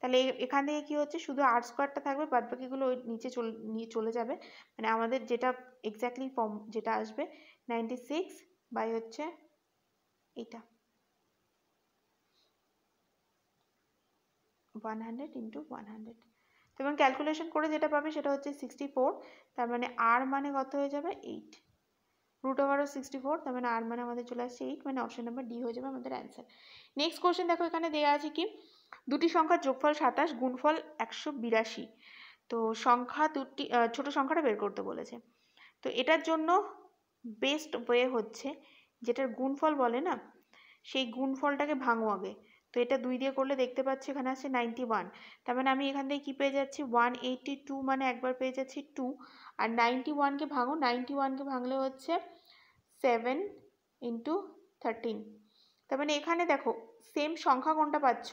তাহলে এখান থেকে কী হচ্ছে শুধু আর স্কোয়ারটা থাকবে বাদ বাকিগুলো ওই নিচে চলে নিয়ে চলে যাবে মানে আমাদের যেটা এক্স্যাক্টলি ফর্ম যেটা আসবে নাইনটি সিক্স বাই হচ্ছে এইটা one hundred into one hundred তো এবং ক্যালকুলেশন করে যেটা পাবে সেটা হচ্ছে সিক্সটি ফোর তার মানে আর মানে কত হয়ে যাবে এইট রুট ওভারও সিক্সটি ফোর তার মানে আর মানে আমাদের চলে আসছে এইট মানে অপশন নাম্বার ডি হয়ে যাবে আমাদের অ্যান্সার নেক্সট কোয়েশ্চেন দেখো এখানে দেওয়া আছে কি দুটি সংখ্যার যোগফল সাতাশ গুণফল একশো বিরাশি তো সংখ্যা দুটি ছোট সংখ্যাটা বের করতে বলেছে তো এটার জন্য বেস্ট ওয়ে হচ্ছে যেটার গুণফল বলে না সেই গুণফলটাকে ভাঙো আগে তো এটা দুই দিয়ে করলে দেখতে পাচ্ছি এখানে আসছে নাইনটি ওয়ান তার মানে আমি এখান থেকে কী পেয়ে যাচ্ছি ওয়ান এইটটি টু মানে একবার পেয়ে যাচ্ছি টু আর নাইনটি ওয়ানকে ভাঙো নাইনটি ওয়ানকে ভাঙলে হচ্ছে সেভেন ইন্টু থার্টিন তার মানে এখানে দেখো সেম সংখ্যা কোনটা পাচ্ছ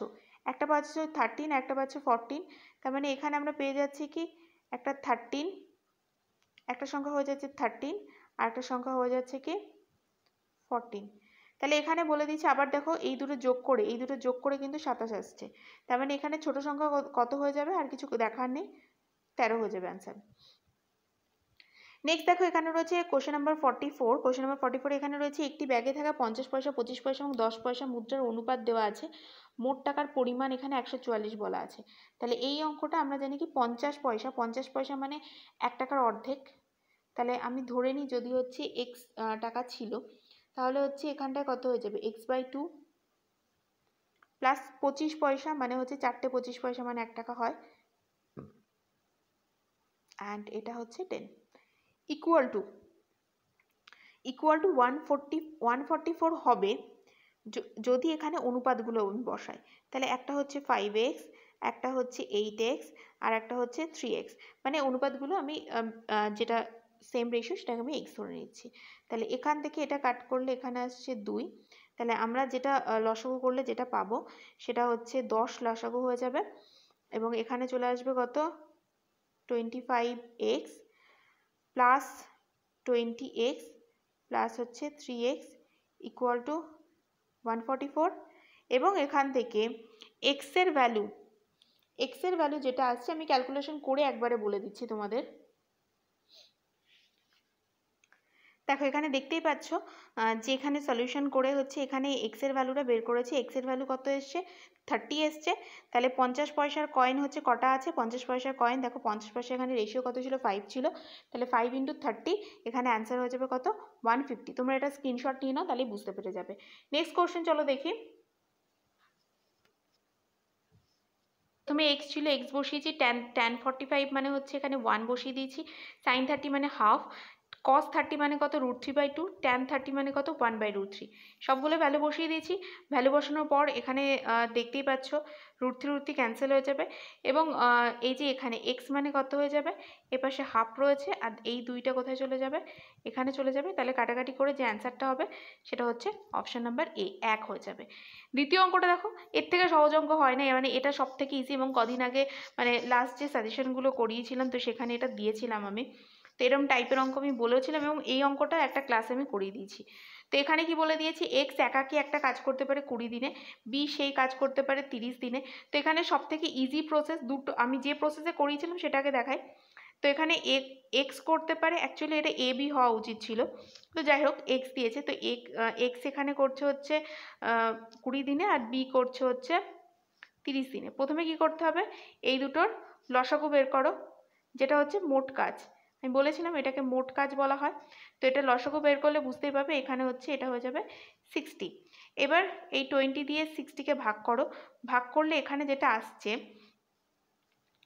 একটা পাচ্ছ থার্টিন একটা পাচ্ছ ফরটিন তার মানে এখানে আমরা পেয়ে যাচ্ছি কি একটা থার্টিন একটা সংখ্যা হয়ে যাচ্ছে থার্টিন আর একটা সংখ্যা হয়ে যাচ্ছে কি ফরটিন তাহলে এখানে বলে দিচ্ছে আবার দেখো এই দুটো যোগ করে এই দুটো যোগ করে কিন্তু সাতাশ আসছে তার মানে এখানে ছোট সংখ্যা কত হয়ে যাবে আর কিছু দেখার নেই তেরো হয়ে যাবে অ্যান্সার নেক্সট দেখো এখানে রয়েছে question number forty four question number forty four এখানে রয়েছে একটি ব্যাগে থাকা পঞ্চাশ পয়সা পঁচিশ পয়সা এবং দশ পয়সা মুদ্রার অনুপাত দেওয়া আছে মোট টাকার পরিমাণ এখানে একশো চুয়াল্লিশ বলা আছে তাহলে এই অঙ্কটা আমরা জানি কি পঞ্চাশ পয়সা পঞ্চাশ পয়সা মানে এক টাকার অর্ধেক তাহলে আমি ধরে নিই যদি হচ্ছে এক্স টাকা ছিল তাহলে হচ্ছে এখানটায় কত হয়ে যাবে এক্স বাই টু প্লাস পঁচিশ পয়সা মানে হচ্ছে চারটে পঁচিশ পয়সা মানে এক টাকা হয় অ্যান্ড এটা হচ্ছে ten equal to equal to one forty one four হবে যদি এখানে অনুপাতগুলো আমি বসাই তাহলে একটা হচ্ছে ফাইভ এক্স একটা হচ্ছে এইট এক্স আর একটা হচ্ছে থ্রি এক্স মানে অনুপাতগুলো আমি যেটা সেম রেশিও সেটাকে আমি এক্স ধরে নিচ্ছি তাহলে এখান থেকে এটা কাট করলে এখানে আসছে দুই তাহলে আমরা যেটা লসাগু করলে যেটা পাবো সেটা হচ্ছে দশ লসাগু হয়ে যাবে এবং এখানে চলে আসবে কত twenty five x plus twenty x plus হচ্ছে three x equal to one forty four এবং এখান থেকে এক্সের ভ্যালু এক্সের ভ্যালু যেটা আসছে আমি ক্যালকুলেশন করে একবারে বলে দিচ্ছি তোমাদের দেখো এখানে দেখতেই পাচ্ছ যে এখানে সলিউশন করে হচ্ছে এখানে এর ভ্যালুটা বের করেছি এর ভ্যালু কত এসছে থার্টি এসছে তাহলে পঞ্চাশ পয়সার কয়েন হচ্ছে কটা আছে পঞ্চাশ পয়সার কয়েন দেখো পঞ্চাশ পয়সা এখানে রেশিও কত ছিল ফাইভ ছিল তাহলে ফাইভ ইন্টু থার্টি এখানে অ্যান্সার হয়ে যাবে কত ওয়ান ফিফটি তোমরা এটা স্ক্রিনশট নিয়ে নাও তাহলে বুঝতে পেরে যাবে নেক্সট কোয়েশ্চেন চলো দেখি প্রথমে এক্স ছিল এক্স বসিয়েছি ট্যান ট্যান ফর্টি ফাইভ মানে হচ্ছে এখানে ওয়ান বসিয়ে দিয়েছি সাইন থার্টি মানে হাফ কস থার্টি মানে কত root three by two tan thirty মানে কত ওয়ান বাই রুট থ্রি সবগুলো ভ্যালু বসিয়ে দিয়েছি ভ্যালু বসানোর পর এখানে দেখতেই পাচ্ছ root three root three cancel হয়ে যাবে এবং এই যে এখানে এক্স মানে কত হয়ে যাবে এপাশে হাফ রয়েছে আর এই দুইটা কোথায় চলে যাবে এখানে চলে যাবে তাহলে কাটাকাটি করে যে অ্যান্সারটা হবে সেটা হচ্ছে অপশান নাম্বার এ এক হয়ে যাবে দ্বিতীয় অঙ্কটা দেখো এর থেকে সহজ অঙ্ক হয় না মানে এটা সব থেকে ইজি এবং কদিন আগে মানে লাস্ট যে সাজেশনগুলো করিয়েছিলাম তো সেখানে এটা দিয়েছিলাম আমি তো এরম টাইপের অঙ্ক আমি বলেওছিলাম এবং এই অঙ্কটা একটা ক্লাসে আমি করিয়ে দিয়েছি তো এখানে কি বলে দিয়েছি এক্স একাকি একটা কাজ করতে পারে কুড়ি দিনে বি সেই কাজ করতে পারে তিরিশ দিনে তো এখানে সব থেকে ইজি প্রসেস দুটো আমি যে প্রসেসে করিয়েছিলাম সেটাকে দেখাই তো এখানে এক্স করতে পারে অ্যাকচুয়ালি এটা এ বি হওয়া উচিত ছিল তো যাই হোক এক্স দিয়েছে তো এক্স এখানে করছে হচ্ছে কুড়ি দিনে আর বি করছে হচ্ছে তিরিশ দিনে প্রথমে কি করতে হবে এই দুটোর লসাগু বের করো যেটা হচ্ছে মোট কাজ আমি বলেছিলাম এটাকে মোট কাজ বলা হয় তো এটা লসকও বের করলে বুঝতেই পারবে এখানে হচ্ছে এটা হয়ে যাবে সিক্সটি এবার এই টোয়েন্টি দিয়ে সিক্সটিকে ভাগ করো ভাগ করলে এখানে যেটা আসছে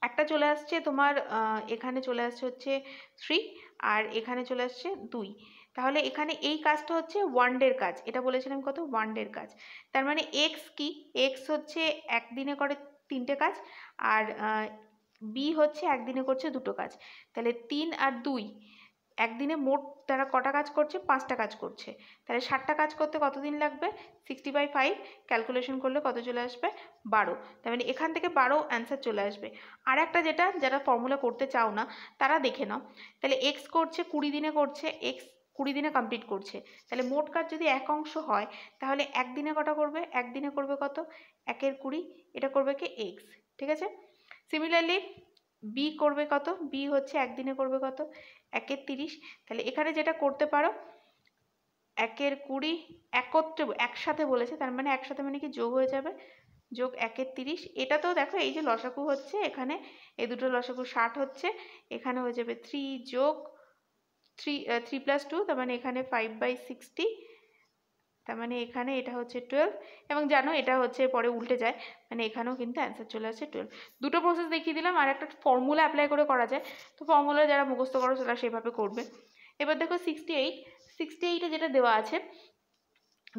একটা চলে আসছে তোমার এখানে চলে আসছে হচ্ছে থ্রি আর এখানে চলে আসছে দুই তাহলে এখানে এই কাজটা হচ্ছে ওয়ান ডের কাজ এটা বলেছিলাম কত ওয়ান ডের কাজ তার মানে এক্স কি এক্স হচ্ছে একদিনে করে তিনটে কাজ আর বি হচ্ছে একদিনে করছে দুটো কাজ তাহলে তিন আর দুই একদিনে মোট তারা কটা কাজ করছে পাঁচটা কাজ করছে তাহলে ষাটটা কাজ করতে কতদিন লাগবে সিক্সটি বাই ফাইভ ক্যালকুলেশন করলে কত চলে আসবে বারো তার মানে এখান থেকে বারো অ্যান্সার চলে আসবে আর একটা যেটা যারা ফর্মুলা করতে চাও না তারা দেখে নাও তাহলে এক্স করছে কুড়ি দিনে করছে এক্স কুড়ি দিনে কমপ্লিট করছে তাহলে মোট কাজ যদি এক অংশ হয় তাহলে একদিনে কটা করবে একদিনে করবে কত একের কুড়ি এটা করবে কি এক্স ঠিক আছে সিমিলারলি বি করবে কত বি হচ্ছে একদিনে করবে কত একের তিরিশ তাহলে এখানে যেটা করতে পারো একের কুড়ি একত্রে একসাথে বলেছে তার মানে একসাথে মানে কি যোগ হয়ে যাবে যোগ একের তিরিশ এটা তো দেখো এই যে লসাকু হচ্ছে এখানে এই দুটো লসাকু ষাট হচ্ছে এখানে হয়ে যাবে থ্রি যোগ থ্রি থ্রি প্লাস টু তার মানে এখানে ফাইভ বাই সিক্সটি তার মানে এখানে এটা হচ্ছে টুয়েলভ এবং জানো এটা হচ্ছে পরে উল্টে যায় মানে এখানেও কিন্তু অ্যান্সার চলে আসছে টুয়েলভ দুটো প্রসেস দেখিয়ে দিলাম আর একটা ফর্মুলা অ্যাপ্লাই করে করা যায় তো ফর্মুলা যারা মুখস্থ করো তারা সেভাবে করবে এবার দেখো সিক্সটি এইট সিক্সটি এইটে যেটা দেওয়া আছে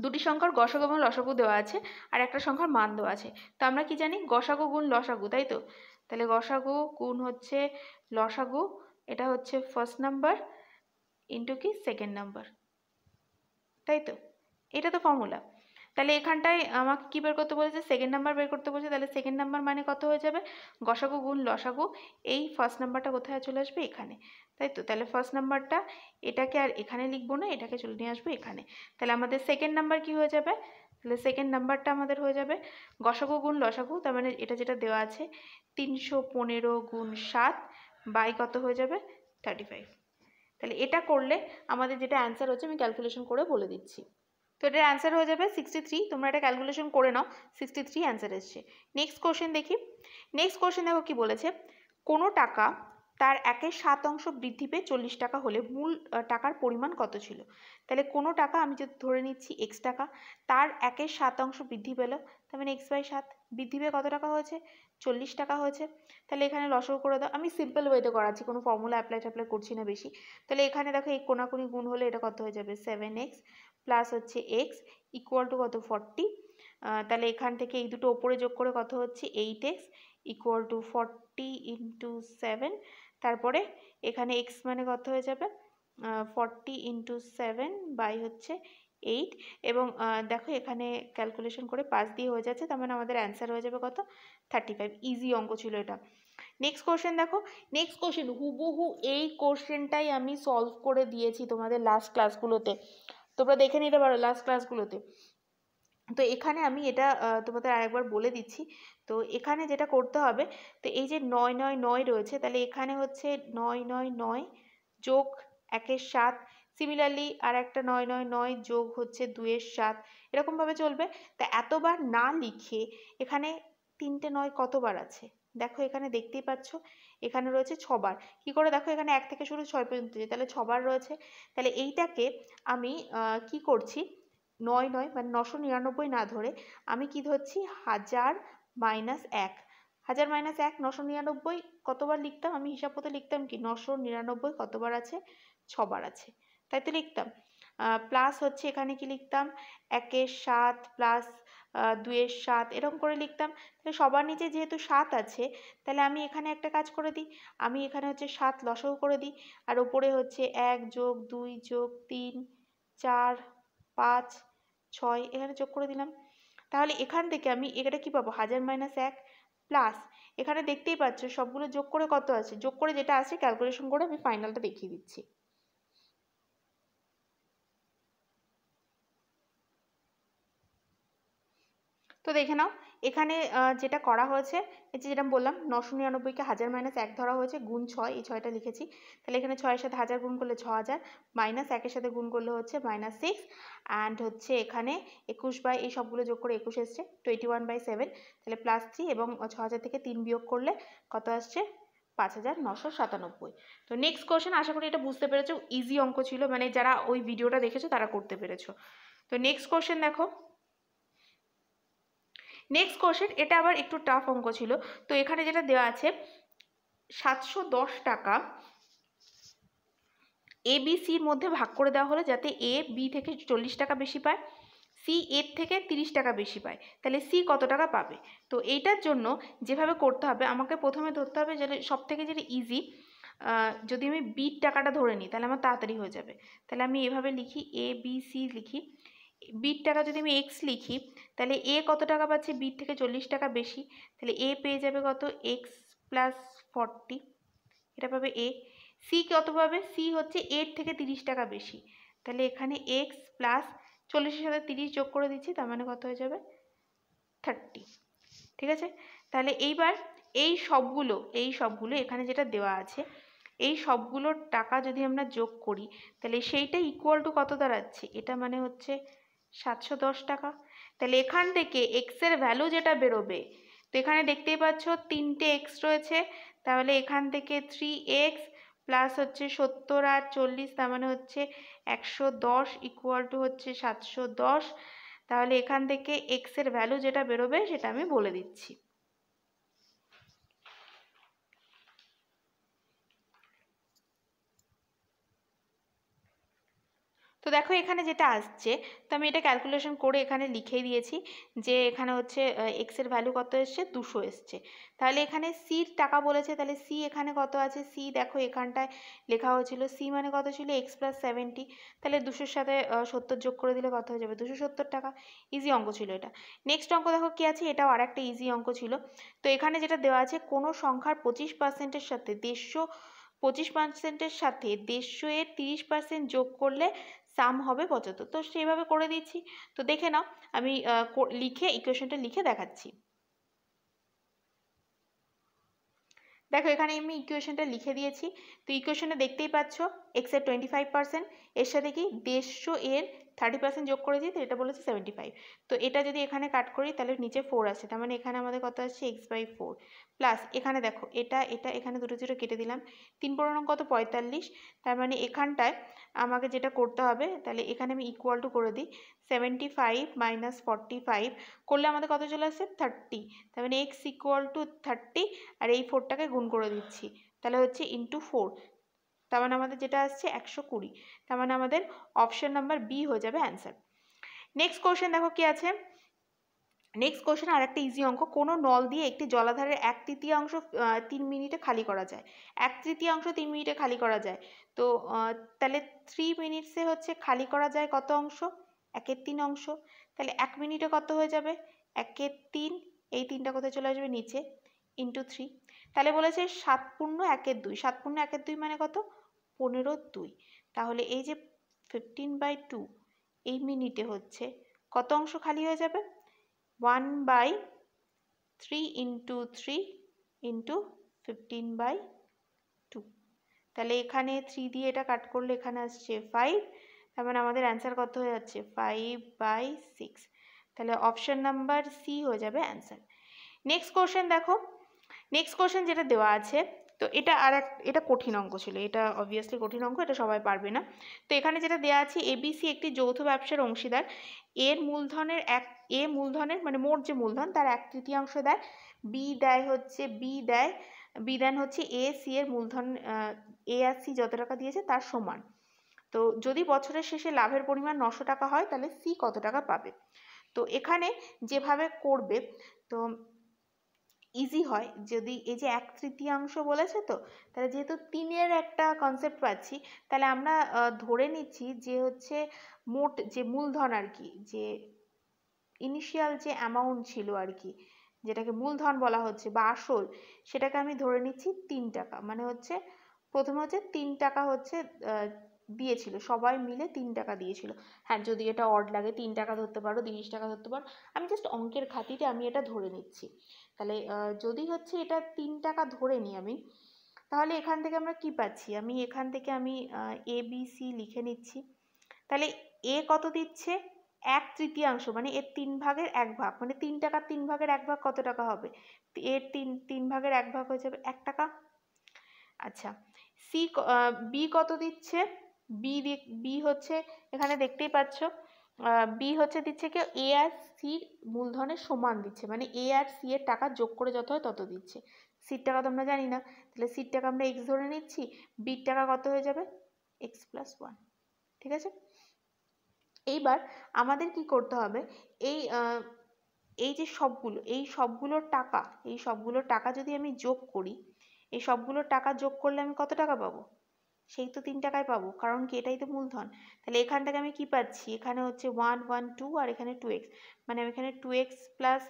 দুটি সংখ্যার গসাগু এবং লসাগু দেওয়া আছে আর একটা সংখ্যার মান দেওয়া আছে তো আমরা কি জানি গসাগু গুণ লসাগু তাই তো তাহলে গসাগু গুণ হচ্ছে লসাগু এটা হচ্ছে ফার্স্ট নাম্বার ইন্টু কি সেকেন্ড নাম্বার তাই তো এটা তো ফর্মুলা তাহলে এখানটায় আমাকে কী বের করতে বলেছে সেকেন্ড নাম্বার বের করতে বলছে তাহলে সেকেন্ড নাম্বার মানে কত হয়ে যাবে গসাগু গুণ লসাগু এই ফার্স্ট নাম্বারটা কোথায় চলে আসবে এখানে তাই তো তাহলে ফার্স্ট নাম্বারটা এটাকে আর এখানে লিখবো না এটাকে চলে নিয়ে আসবো এখানে তাহলে আমাদের সেকেন্ড নাম্বার কি হয়ে যাবে তাহলে সেকেন্ড নাম্বারটা আমাদের হয়ে যাবে গসাগু গুণ লসাগু তার মানে এটা যেটা দেওয়া আছে তিনশো পনেরো গুণ সাত বাই কত হয়ে যাবে থার্টি ফাইভ তাহলে এটা করলে আমাদের যেটা অ্যান্সার হচ্ছে আমি ক্যালকুলেশন করে বলে দিচ্ছি তো এটার অ্যান্সার হয়ে যাবে সিক্সটি থ্রি তোমরা এটা ক্যালকুলেশন করে নাও সিক্সটি থ্রি অ্যান্সার এসছে নেক্সট কোশ্চেন দেখি নেক্সট কোশ্চেন দেখো কি বলেছে কোনো টাকা তার একের সাত অংশ বৃদ্ধি পেয়ে চল্লিশ টাকা হলে মূল টাকার পরিমাণ কত ছিল তাহলে কোনো টাকা আমি যদি ধরে নিচ্ছি এক্স টাকা তার একের সাত অংশ বৃদ্ধি পেল তার মানে এক্স বাই সাত বৃদ্ধি পেয়ে কত টাকা হয়েছে চল্লিশ টাকা হয়েছে তাহলে এখানে লসও করে দাও আমি সিম্পল ওয়েতে করাচ্ছি কোনো ফর্মুলা অ্যাপ্লাই ট্যাপ্লাই করছি না বেশি তাহলে এখানে দেখো এই কোনাকুনি গুণ হলে এটা কত হয়ে যাবে সেভেন এক্স প্লাস হচ্ছে এক্স ইকুয়াল টু কত ফর্টি তাহলে এখান থেকে এই দুটো ওপরে যোগ করে কত হচ্ছে eight x equal to forty into seven তারপরে এখানে এক্স মানে কত হয়ে যাবে ফর্টি ইন্টু সেভেন বাই হচ্ছে এইট এবং দেখো এখানে ক্যালকুলেশন করে পাঁচ দিয়ে হয়ে যাচ্ছে তার মানে আমাদের অ্যান্সার হয়ে যাবে কত থার্টি ফাইভ ইজি অঙ্ক ছিল এটা নেক্সট কোশ্চেন দেখো নেক্সট কোশ্চেন হুবহু এই কোশ্চেনটাই আমি সলভ করে দিয়েছি তোমাদের লাস্ট ক্লাসগুলোতে তোমরা দেখে নিতে পারো লাস্ট ক্লাসগুলোতে তো এখানে আমি এটা তোমাদের আরেকবার বলে দিচ্ছি তো এখানে যেটা করতে হবে তো এই যে নয় নয় নয় রয়েছে তাহলে এখানে হচ্ছে নয় নয় নয় যোগ একের সাত সিমিলারলি আর একটা নয় নয় নয় যোগ হচ্ছে দুয়ের সাত এরকমভাবে চলবে তা এতবার না লিখে এখানে তিনটে নয় কতবার আছে দেখো এখানে দেখতেই পাচ্ছ এখানে রয়েছে ছবার কি করে দেখো এখানে এক থেকে শুরু ছয় পর্যন্ত তাহলে ছবার রয়েছে তাহলে এইটাকে আমি কি করছি নয় নয় মানে নশো নিরানব্বই না ধরে আমি কি ধরছি হাজার মাইনাস এক হাজার মাইনাস এক নশো নিরানব্বই কতবার লিখতাম আমি হিসাব মতো লিখতাম কি নশো নিরানব্বই কতবার আছে ছবার আছে তাই তো লিখতাম প্লাস হচ্ছে এখানে কি লিখতাম একের সাত প্লাস দুয়ের সাত এরকম করে লিখতাম তাহলে সবার নিচে যেহেতু সাত আছে তাহলে আমি এখানে একটা কাজ করে দিই আমি এখানে হচ্ছে সাত লসও করে দিই আর ওপরে হচ্ছে এক যোগ দুই যোগ তিন চার পাঁচ ছয় এখানে যোগ করে দিলাম তাহলে এখান থেকে আমি এটা কি পাবো হাজার মাইনাস এক প্লাস এখানে দেখতেই পাচ্ছ সবগুলো যোগ করে কত আছে যোগ করে যেটা আছে ক্যালকুলেশন করে আমি ফাইনালটা দেখিয়ে দিচ্ছি তো দেখে নাও এখানে যেটা করা হয়েছে এই যে যেটা বললাম নশো নিরানব্বইকে হাজার মাইনাস এক ধরা হয়েছে গুণ ছয় এই ছয়টা লিখেছি তাহলে এখানে ছয়ের সাথে হাজার গুণ করলে ছ হাজার মাইনাস একের সাথে গুণ করলে হচ্ছে মাইনাস সিক্স অ্যান্ড হচ্ছে এখানে একুশ বাই এই সবগুলো যোগ করে একুশ এসছে টোয়েন্টি ওয়ান বাই সেভেন তাহলে প্লাস থ্রি এবং ছ হাজার থেকে তিন বিয়োগ করলে কত আসছে পাঁচ হাজার নশো সাতানব্বই তো নেক্সট কোশ্চেন আশা করি এটা বুঝতে পেরেছো ইজি অঙ্ক ছিল মানে যারা ওই ভিডিওটা দেখেছো তারা করতে পেরেছো তো নেক্সট কোশ্চেন দেখো নেক্সট কোশ্চেন এটা আবার একটু টাফ অঙ্ক ছিল তো এখানে যেটা দেওয়া আছে সাতশো টাকা এ বি সির মধ্যে ভাগ করে দেওয়া হলো যাতে এ বি থেকে চল্লিশ টাকা বেশি পায় সি এর থেকে তিরিশ টাকা বেশি পায় তাহলে সি কত টাকা পাবে তো এইটার জন্য যেভাবে করতে হবে আমাকে প্রথমে ধরতে হবে যে সব থেকে যেটা ইজি যদি আমি বির টাকাটা ধরে নিই তাহলে আমার তাড়াতাড়ি হয়ে যাবে তাহলে আমি এভাবে লিখি এ বি সি লিখি বির টাকা যদি আমি এক্স লিখি তাহলে এ কত টাকা পাচ্ছে বির থেকে চল্লিশ টাকা বেশি তাহলে এ পেয়ে যাবে কত এক্স প্লাস ফর্টি এটা পাবে এ সি কত পাবে সি হচ্ছে এর থেকে তিরিশ টাকা বেশি তাহলে এখানে এক্স প্লাস চল্লিশের সাথে তিরিশ যোগ করে দিচ্ছি তার মানে কত হয়ে যাবে থার্টি ঠিক আছে তাহলে এইবার এই সবগুলো এই সবগুলো এখানে যেটা দেওয়া আছে এই সবগুলোর টাকা যদি আমরা যোগ করি তাহলে সেইটা ইকুয়াল টু কত দাঁড়াচ্ছে এটা মানে হচ্ছে সাতশো দশ টাকা তাহলে এখান থেকে এক্সের ভ্যালু যেটা বেরোবে তো এখানে দেখতেই পাচ্ছ তিনটে এক্স রয়েছে তাহলে এখান থেকে থ্রি এক্স প্লাস হচ্ছে সত্তর আর চল্লিশ তার মানে হচ্ছে একশো দশ ইকুয়াল টু হচ্ছে সাতশো দশ তাহলে এখান থেকে এক্সের ভ্যালু যেটা বেরোবে সেটা আমি বলে দিচ্ছি তো দেখো এখানে যেটা আসছে তো আমি এটা ক্যালকুলেশন করে এখানে লিখে দিয়েছি যে এখানে হচ্ছে এক্সের ভ্যালু কত এসছে দুশো এসছে তাহলে এখানে সির টাকা বলেছে তাহলে সি এখানে কত আছে সি দেখো এখানটায় লেখা হয়েছিল সি মানে কত ছিল এক্স প্লাস সেভেন্টি তাহলে দুশোর সাথে সত্তর যোগ করে দিলে কত হয়ে যাবে দুশো সত্তর টাকা ইজি অঙ্ক ছিল এটা নেক্সট অঙ্ক দেখো কী আছে এটাও আর একটা ইজি অঙ্ক ছিল তো এখানে যেটা দেওয়া আছে কোনো সংখ্যার পঁচিশ পার্সেন্টের সাথে দেড়শো পঁচিশ পার্সেন্টের সাথে দেড়শো এর তিরিশ পার্সেন্ট যোগ করলে সাম হবে পঁচাত্তর তো সেইভাবে করে দিচ্ছি তো দেখে নাও আমি লিখে ইকুয়েশনটা লিখে দেখাচ্ছি দেখো এখানে আমি ইকুয়েশনটা লিখে দিয়েছি তো ইকুয়েশনে দেখতেই পাচ্ছ এক্সের টোয়েন্টি ফাইভ পার্সেন্ট এর সাথে কি দেড়শো এর থার্টি পার্সেন্ট যোগ করেছি তো এটা বলেছে সেভেন্টি ফাইভ তো এটা যদি এখানে কাট করি তাহলে নিচে ফোর আছে তার মানে এখানে আমাদের কত আসছে এক্স বাই ফোর প্লাস এখানে দেখো এটা এটা এখানে দুটো জিরো কেটে দিলাম তিন পনেরো কত পঁয়তাল্লিশ তার মানে এখানটায় আমাকে যেটা করতে হবে তাহলে এখানে আমি ইকুয়াল টু করে দিই seventy five minus forty five করলে আমাদের কত চলে আসছে থার্টি তার মানে এক্স ইকুয়াল টু থার্টি আর এই ফোরটাকে গুণ করে দিচ্ছি তাহলে হচ্ছে ইন্টু ফোর তার মানে আমাদের যেটা আসছে একশো কুড়ি তার মানে আমাদের অপশান নাম্বার বি হয়ে যাবে অ্যান্সার নেক্সট কোশ্চেন দেখো কি আছে নেক্সট কোয়েশ্চেন আর একটা ইজি অঙ্ক কোনো নল দিয়ে একটি জলাধারের এক তৃতীয়াংশ তিন মিনিটে খালি করা যায় এক তৃতীয়াংশ তিন মিনিটে খালি করা যায় তো তাহলে থ্রি মিনিটসে হচ্ছে খালি করা যায় কত অংশ একের তিন অংশ তাহলে এক মিনিটে কত হয়ে যাবে একের তিন এই তিনটা কোথায় চলে আসবে নিচে ইন্টু থ্রি তাহলে বলেছে সাত পূর্ণ একের দুই সাত পূর্ণ একের দুই মানে কত পনেরো দুই তাহলে এই যে ফিফটিন বাই টু এই মিনিটে হচ্ছে কত অংশ খালি হয়ে যাবে one by three into three into fifteen by two তাহলে এখানে থ্রি দিয়ে এটা কাট করলে এখানে আসছে ফাইভ তার মানে আমাদের অ্যান্সার কত হয়ে যাচ্ছে ফাইভ বাই সিক্স তাহলে অপশান নাম্বার সি হয়ে যাবে অ্যান্সার নেক্সট কোশ্চেন দেখো নেক্সট কোশ্চেন যেটা দেওয়া আছে তো এটা আর এক এটা কঠিন অঙ্ক ছিল এটা অবভিয়াসলি কঠিন অঙ্ক এটা সবাই পারবে না তো এখানে যেটা দেওয়া আছে এবিসি একটি যৌথ ব্যবসার অংশীদার এর মূলধনের এক এ মূলধনের মানে মোট যে মূলধন তার এক তৃতীয়াংশ দেয় বি দেয় হচ্ছে বি দেয় বি দেন হচ্ছে এ সি এর মূলধন এ আর সি যত টাকা দিয়েছে তার সমান তো যদি বছরের শেষে লাভের পরিমাণ নশো টাকা হয় তাহলে সি কত টাকা পাবে তো এখানে যেভাবে করবে তো ইজি হয় যদি এই যে এক তৃতীয়াংশ বলেছে তো তাহলে যেহেতু তিনের একটা কনসেপ্ট পাচ্ছি তাহলে আমরা ধরে নিচ্ছি যে হচ্ছে মোট যে মূলধন আর কি যে ইনিশিয়াল যে অ্যামাউন্ট ছিল আর কি যেটাকে মূলধন বলা হচ্ছে বা আসল সেটাকে আমি ধরে নিচ্ছি তিন টাকা মানে হচ্ছে প্রথমে হচ্ছে তিন টাকা হচ্ছে দিয়েছিল সবাই মিলে তিন টাকা দিয়েছিল হ্যাঁ যদি এটা অর্ড লাগে তিন টাকা ধরতে পারো তিরিশ টাকা ধরতে পারো আমি জাস্ট অঙ্কের খাতিরে আমি এটা ধরে নিচ্ছি তাহলে যদি হচ্ছে এটা তিন টাকা ধরে নিই আমি তাহলে এখান থেকে আমরা কি পাচ্ছি আমি এখান থেকে আমি এ বি সি লিখে নিচ্ছি তাহলে এ কত দিচ্ছে এক তৃতীয়াংশ মানে এর তিন ভাগের এক ভাগ মানে তিন টাকার তিন ভাগের এক ভাগ কত টাকা হবে এর তিন তিন ভাগের এক ভাগ হয়ে যাবে এক টাকা আচ্ছা সি বি কত দিচ্ছে বি বি হচ্ছে এখানে দেখতেই পাচ্ছ বি হচ্ছে দিচ্ছে কি এ আর সির মূলধনের সমান দিচ্ছে মানে এ আর সি এর টাকা যোগ করে যত হয় তত দিচ্ছে সির টাকা তো আমরা জানি না তাহলে সির টাকা আমরা এক্স ধরে নিচ্ছি বির টাকা কত হয়ে যাবে এক্স প্লাস ওয়ান ঠিক আছে এইবার আমাদের কি করতে হবে এই এই যে সবগুলো এই সবগুলোর টাকা এই সবগুলোর টাকা যদি আমি যোগ করি এই সবগুলোর টাকা যোগ করলে আমি কত টাকা পাবো সেই তো তিন টাকায় পাবো কারণ কি এটাই তো মূলধন তাহলে এখান থেকে আমি কি পাচ্ছি এখানে হচ্ছে ওয়ান ওয়ান টু আর এখানে টু এক্স মানে আমি এখানে টু এক্স প্লাস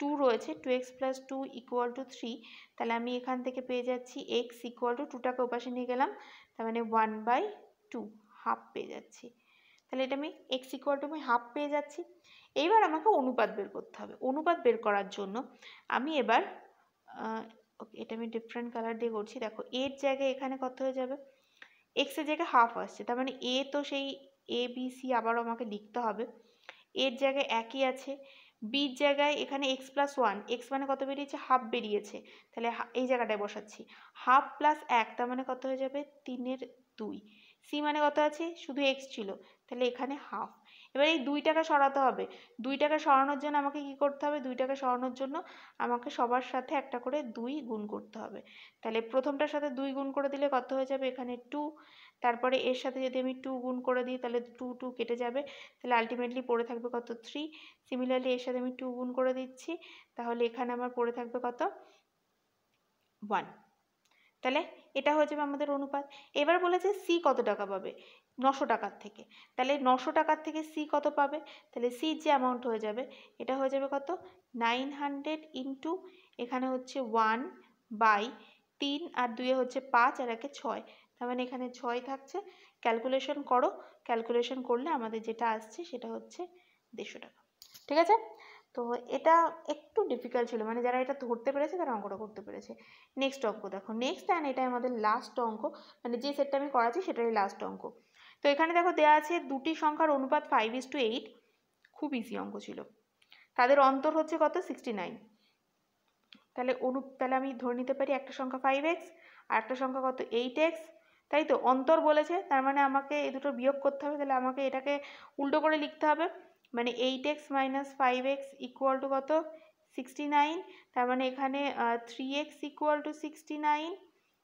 টু রয়েছে two x plus two equal to three তাহলে আমি এখান থেকে পেয়ে যাচ্ছি এক্স ইকুয়াল টু টুটাকে ওপাশে নিয়ে গেলাম তার মানে ওয়ান বাই টু হাফ পেয়ে যাচ্ছি তাহলে এটা আমি এক্স ইকুয়াল টু আমি হাফ পেয়ে যাচ্ছি এইবার আমাকে অনুপাত বের করতে হবে অনুপাত বের করার জন্য আমি এবার এটা আমি ডিফারেন্ট কালার দিয়ে করছি দেখো এর জায়গায় এখানে কত হয়ে যাবে এক্সের জায়গায় হাফ আসছে তার মানে এ তো সেই এ বি সি আবারও আমাকে লিখতে হবে এর জায়গায় একই আছে বির জায়গায় এখানে এক্স প্লাস ওয়ান এক্স মানে কত বেরিয়েছে হাফ বেরিয়েছে তাহলে এই জায়গাটায় বসাচ্ছি হাফ প্লাস এক তার মানে কত হয়ে যাবে তিনের দুই সি মানে কত আছে শুধু এক্স ছিল তাহলে এখানে হাফ এবার এই দুই টাকা সরাতে হবে দুই টাকা সরানোর জন্য আমাকে কি করতে হবে দুই টাকা সরানোর জন্য আমাকে সবার সাথে একটা করে দুই গুণ করতে হবে তাহলে প্রথমটার সাথে দুই গুণ করে দিলে কত হয়ে যাবে এখানে টু তারপরে এর সাথে যদি আমি টু গুণ করে দিই তাহলে টু টু কেটে যাবে তাহলে আলটিমেটলি পড়ে থাকবে কত থ্রি সিমিলারলি এর সাথে আমি টু গুণ করে দিচ্ছি তাহলে এখানে আমার পড়ে থাকবে কত ওয়ান তাহলে এটা হয়ে যাবে আমাদের অনুপাত এবার বলেছে সি কত টাকা পাবে নশো টাকার থেকে তাহলে নশো টাকার থেকে সি কত পাবে তাহলে সি যে অ্যামাউন্ট হয়ে যাবে এটা হয়ে যাবে কত নাইন হান্ড্রেড ইন্টু এখানে হচ্ছে ওয়ান বাই তিন আর দুয়ে হচ্ছে পাঁচ আর একে ছয় তার মানে এখানে ছয় থাকছে ক্যালকুলেশন করো ক্যালকুলেশন করলে আমাদের যেটা আসছে সেটা হচ্ছে দেড়শো টাকা ঠিক আছে তো এটা একটু ডিফিকাল্ট ছিল মানে যারা এটা ধরতে পেরেছে তারা অঙ্কটা করতে পেরেছে নেক্সট অঙ্ক দেখো নেক্সট অ্যান্ড এটাই আমাদের লাস্ট অঙ্ক মানে যে সেটটা আমি করাচ্ছি সেটাই লাস্ট অঙ্ক তো এখানে দেখো দেওয়া আছে দুটি সংখ্যার অনুপাত ফাইভ ইস টু এইট খুব ইজি অঙ্ক ছিল তাদের অন্তর হচ্ছে কত সিক্সটি নাইন তাহলে অনু তাহলে আমি ধরে নিতে পারি একটা সংখ্যা ফাইভ এক্স আর একটা সংখ্যা কত এইট এক্স তাই তো অন্তর বলেছে তার মানে আমাকে এ দুটো বিয়োগ করতে হবে তাহলে আমাকে এটাকে উল্টো করে লিখতে হবে মানে eight x minus five x equal to কত সিক্সটি নাইন তার মানে এখানে three x equal to sixty nine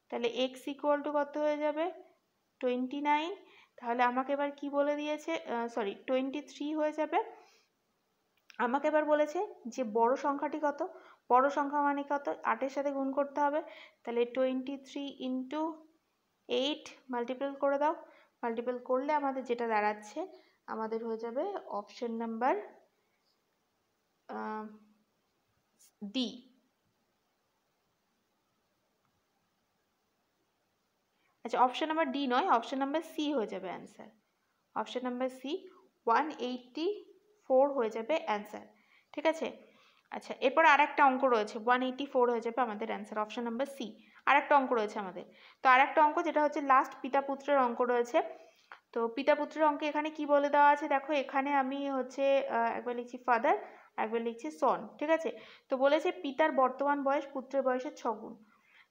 তাহলে এক্স ইকুয়াল টু কত হয়ে যাবে টোয়েন্টি নাইন তাহলে আমাকে এবার কি বলে দিয়েছে সরি টোয়েন্টি থ্রি হয়ে যাবে আমাকে এবার বলেছে যে বড় সংখ্যাটি কত বড় সংখ্যা মানে কত আটের সাথে গুণ করতে হবে তাহলে twenty three into eight multiply করে দাও মাল্টিপ্ল করলে আমাদের যেটা দাঁড়াচ্ছে আমাদের হয়ে যাবে অপশান নাম্বার ডি আচ্ছা অপশান নাম্বার ডি নয় অপশান নাম্বার সি হয়ে যাবে answer option number C one eighty four হয়ে যাবে অ্যান্সার ঠিক আছে আচ্ছা এরপর আর একটা অঙ্ক রয়েছে ওয়ান এইটটি ফোর হয়ে যাবে আমাদের অ্যান্সার অপশান নাম্বার সি আর একটা অঙ্ক রয়েছে আমাদের তো আর একটা অঙ্ক যেটা হচ্ছে লাস্ট পিতা পুত্রের অঙ্ক রয়েছে তো পিতা পুত্রের অঙ্কে এখানে কি বলে দেওয়া আছে দেখো এখানে আমি হচ্ছে একবার লিখছি ফাদার একবার লিখছি সন ঠিক আছে তো বলেছে পিতার বর্তমান বয়স পুত্রের বয়সের ছগুণ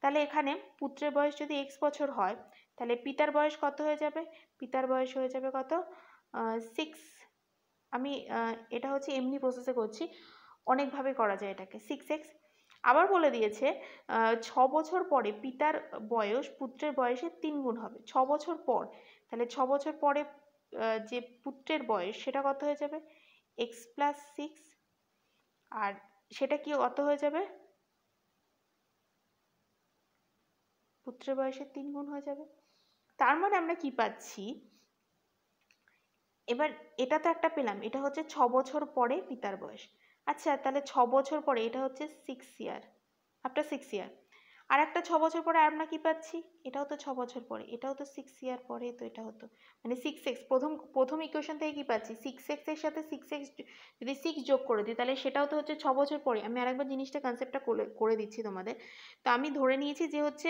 তাহলে এখানে পুত্রের বয়স যদি এক্স বছর হয় তাহলে পিতার বয়স কত হয়ে যাবে পিতার বয়স হয়ে যাবে কত সিক্স আমি এটা হচ্ছে এমনি প্রসেসে করছি অনেকভাবে করা যায় এটাকে সিক্স এক্স আবার বলে দিয়েছে ছ বছর পরে পিতার বয়স পুত্রের বয়সের তিন গুণ হবে ছ বছর পর তাহলে ছ বছর পরে যে পুত্রের বয়স সেটা কত হয়ে যাবে এক্স প্লাস সিক্স আর সেটা কি কত হয়ে যাবে পুত্রের বয়সের তিন গুণ হয়ে যাবে তার মানে আমরা কি পাচ্ছি এবার এটা তো একটা পেলাম এটা হচ্ছে ছ বছর পরে পিতার বয়স আচ্ছা তাহলে ছ বছর পরে এটা হচ্ছে six year after six year আর একটা ছ বছর পরে আর আমরা কী পাচ্ছি এটাও তো ছ বছর পরে এটাও তো সিক্স ইয়ার পরে তো এটা হতো মানে সিক্স এক্স প্রথম প্রথম ইকুয়েশন থেকে কি পাচ্ছি সিক্স এক্সের সাথে সিক্স এক্স যদি সিক্স যোগ করে দিই তাহলে সেটাও তো হচ্ছে ছ বছর পরে আমি আরেকবার জিনিসটা কনসেপ্টটা করে দিচ্ছি তোমাদের তো আমি ধরে নিয়েছি যে হচ্ছে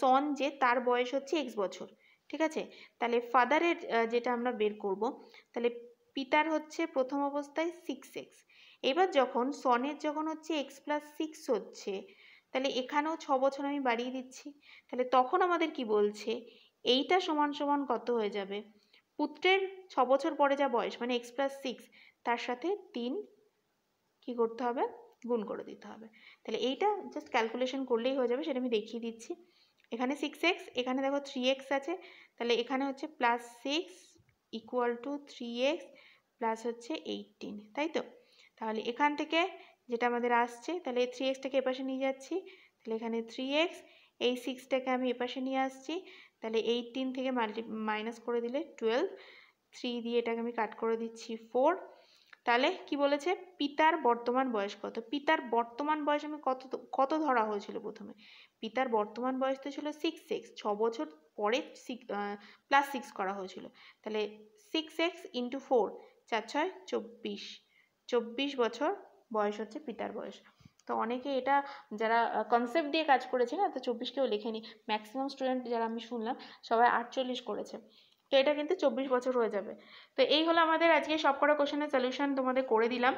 সন যে তার বয়স হচ্ছে এক্স বছর ঠিক আছে তাহলে ফাদারের যেটা আমরা বের করব তাহলে পিতার হচ্ছে প্রথম অবস্থায় সিক্স এক্স এবার যখন সনের যখন হচ্ছে এক্স প্লাস সিক্স হচ্ছে তাহলে এখানেও ছ বছর আমি বাড়িয়ে দিচ্ছি তাহলে তখন আমাদের কি বলছে এইটা সমান সমান কত হয়ে যাবে পুত্রের ছ বছর পরে যা বয়স মানে এক্স প্লাস সিক্স তার সাথে তিন কি করতে হবে গুণ করে দিতে হবে তাহলে এইটা জাস্ট ক্যালকুলেশন করলেই হয়ে যাবে সেটা আমি দেখিয়ে দিচ্ছি এখানে সিক্স এক্স এখানে দেখো থ্রি এক্স আছে তাহলে এখানে হচ্ছে plus six equal to three x plus হচ্ছে এইটিন তাই তো তাহলে এখান থেকে যেটা আমাদের আসছে তাহলে এই থ্রি এক্সটাকে এপাশে নিয়ে যাচ্ছি তাহলে এখানে থ্রি এক্স এই সিক্সটাকে আমি এপাশে নিয়ে আসছি তাহলে এইটিন থেকে মাল্টি মাইনাস করে দিলে টুয়েলভ থ্রি দিয়ে এটাকে আমি কাট করে দিচ্ছি ফোর তাহলে কি বলেছে পিতার বর্তমান বয়স কত পিতার বর্তমান বয়স আমি কত কত ধরা হয়েছিল প্রথমে পিতার বর্তমান বয়স তো ছিল সিক্স এক্স ছ বছর পরে সিক্স প্লাস সিক্স করা হয়েছিল তাহলে সিক্স এক্স ইন্টু ফোর চার ছয় চব্বিশ চব্বিশ বছর বয়স হচ্ছে পিতার বয়স তো অনেকে এটা যারা কনসেপ্ট দিয়ে কাজ করেছে না তো চব্বিশকেও লেখেনি ম্যাক্সিমাম স্টুডেন্ট যারা আমি শুনলাম সবাই আটচল্লিশ করেছে তো এটা কিন্তু চব্বিশ বছর হয়ে যাবে তো এই হলো আমাদের আজকে সবকটা কোশ্চেনের সলিউশন তোমাদের করে দিলাম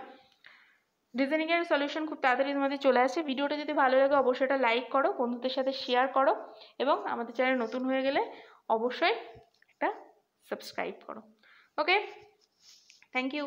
রিজনিংয়ের সলিউশন খুব তাড়াতাড়ি তোমাদের চলে আসে ভিডিওটা যদি ভালো লাগে অবশ্যই এটা লাইক করো বন্ধুদের সাথে শেয়ার করো এবং আমাদের চ্যানেল নতুন হয়ে গেলে অবশ্যই একটা সাবস্ক্রাইব করো ওকে থ্যাংক ইউ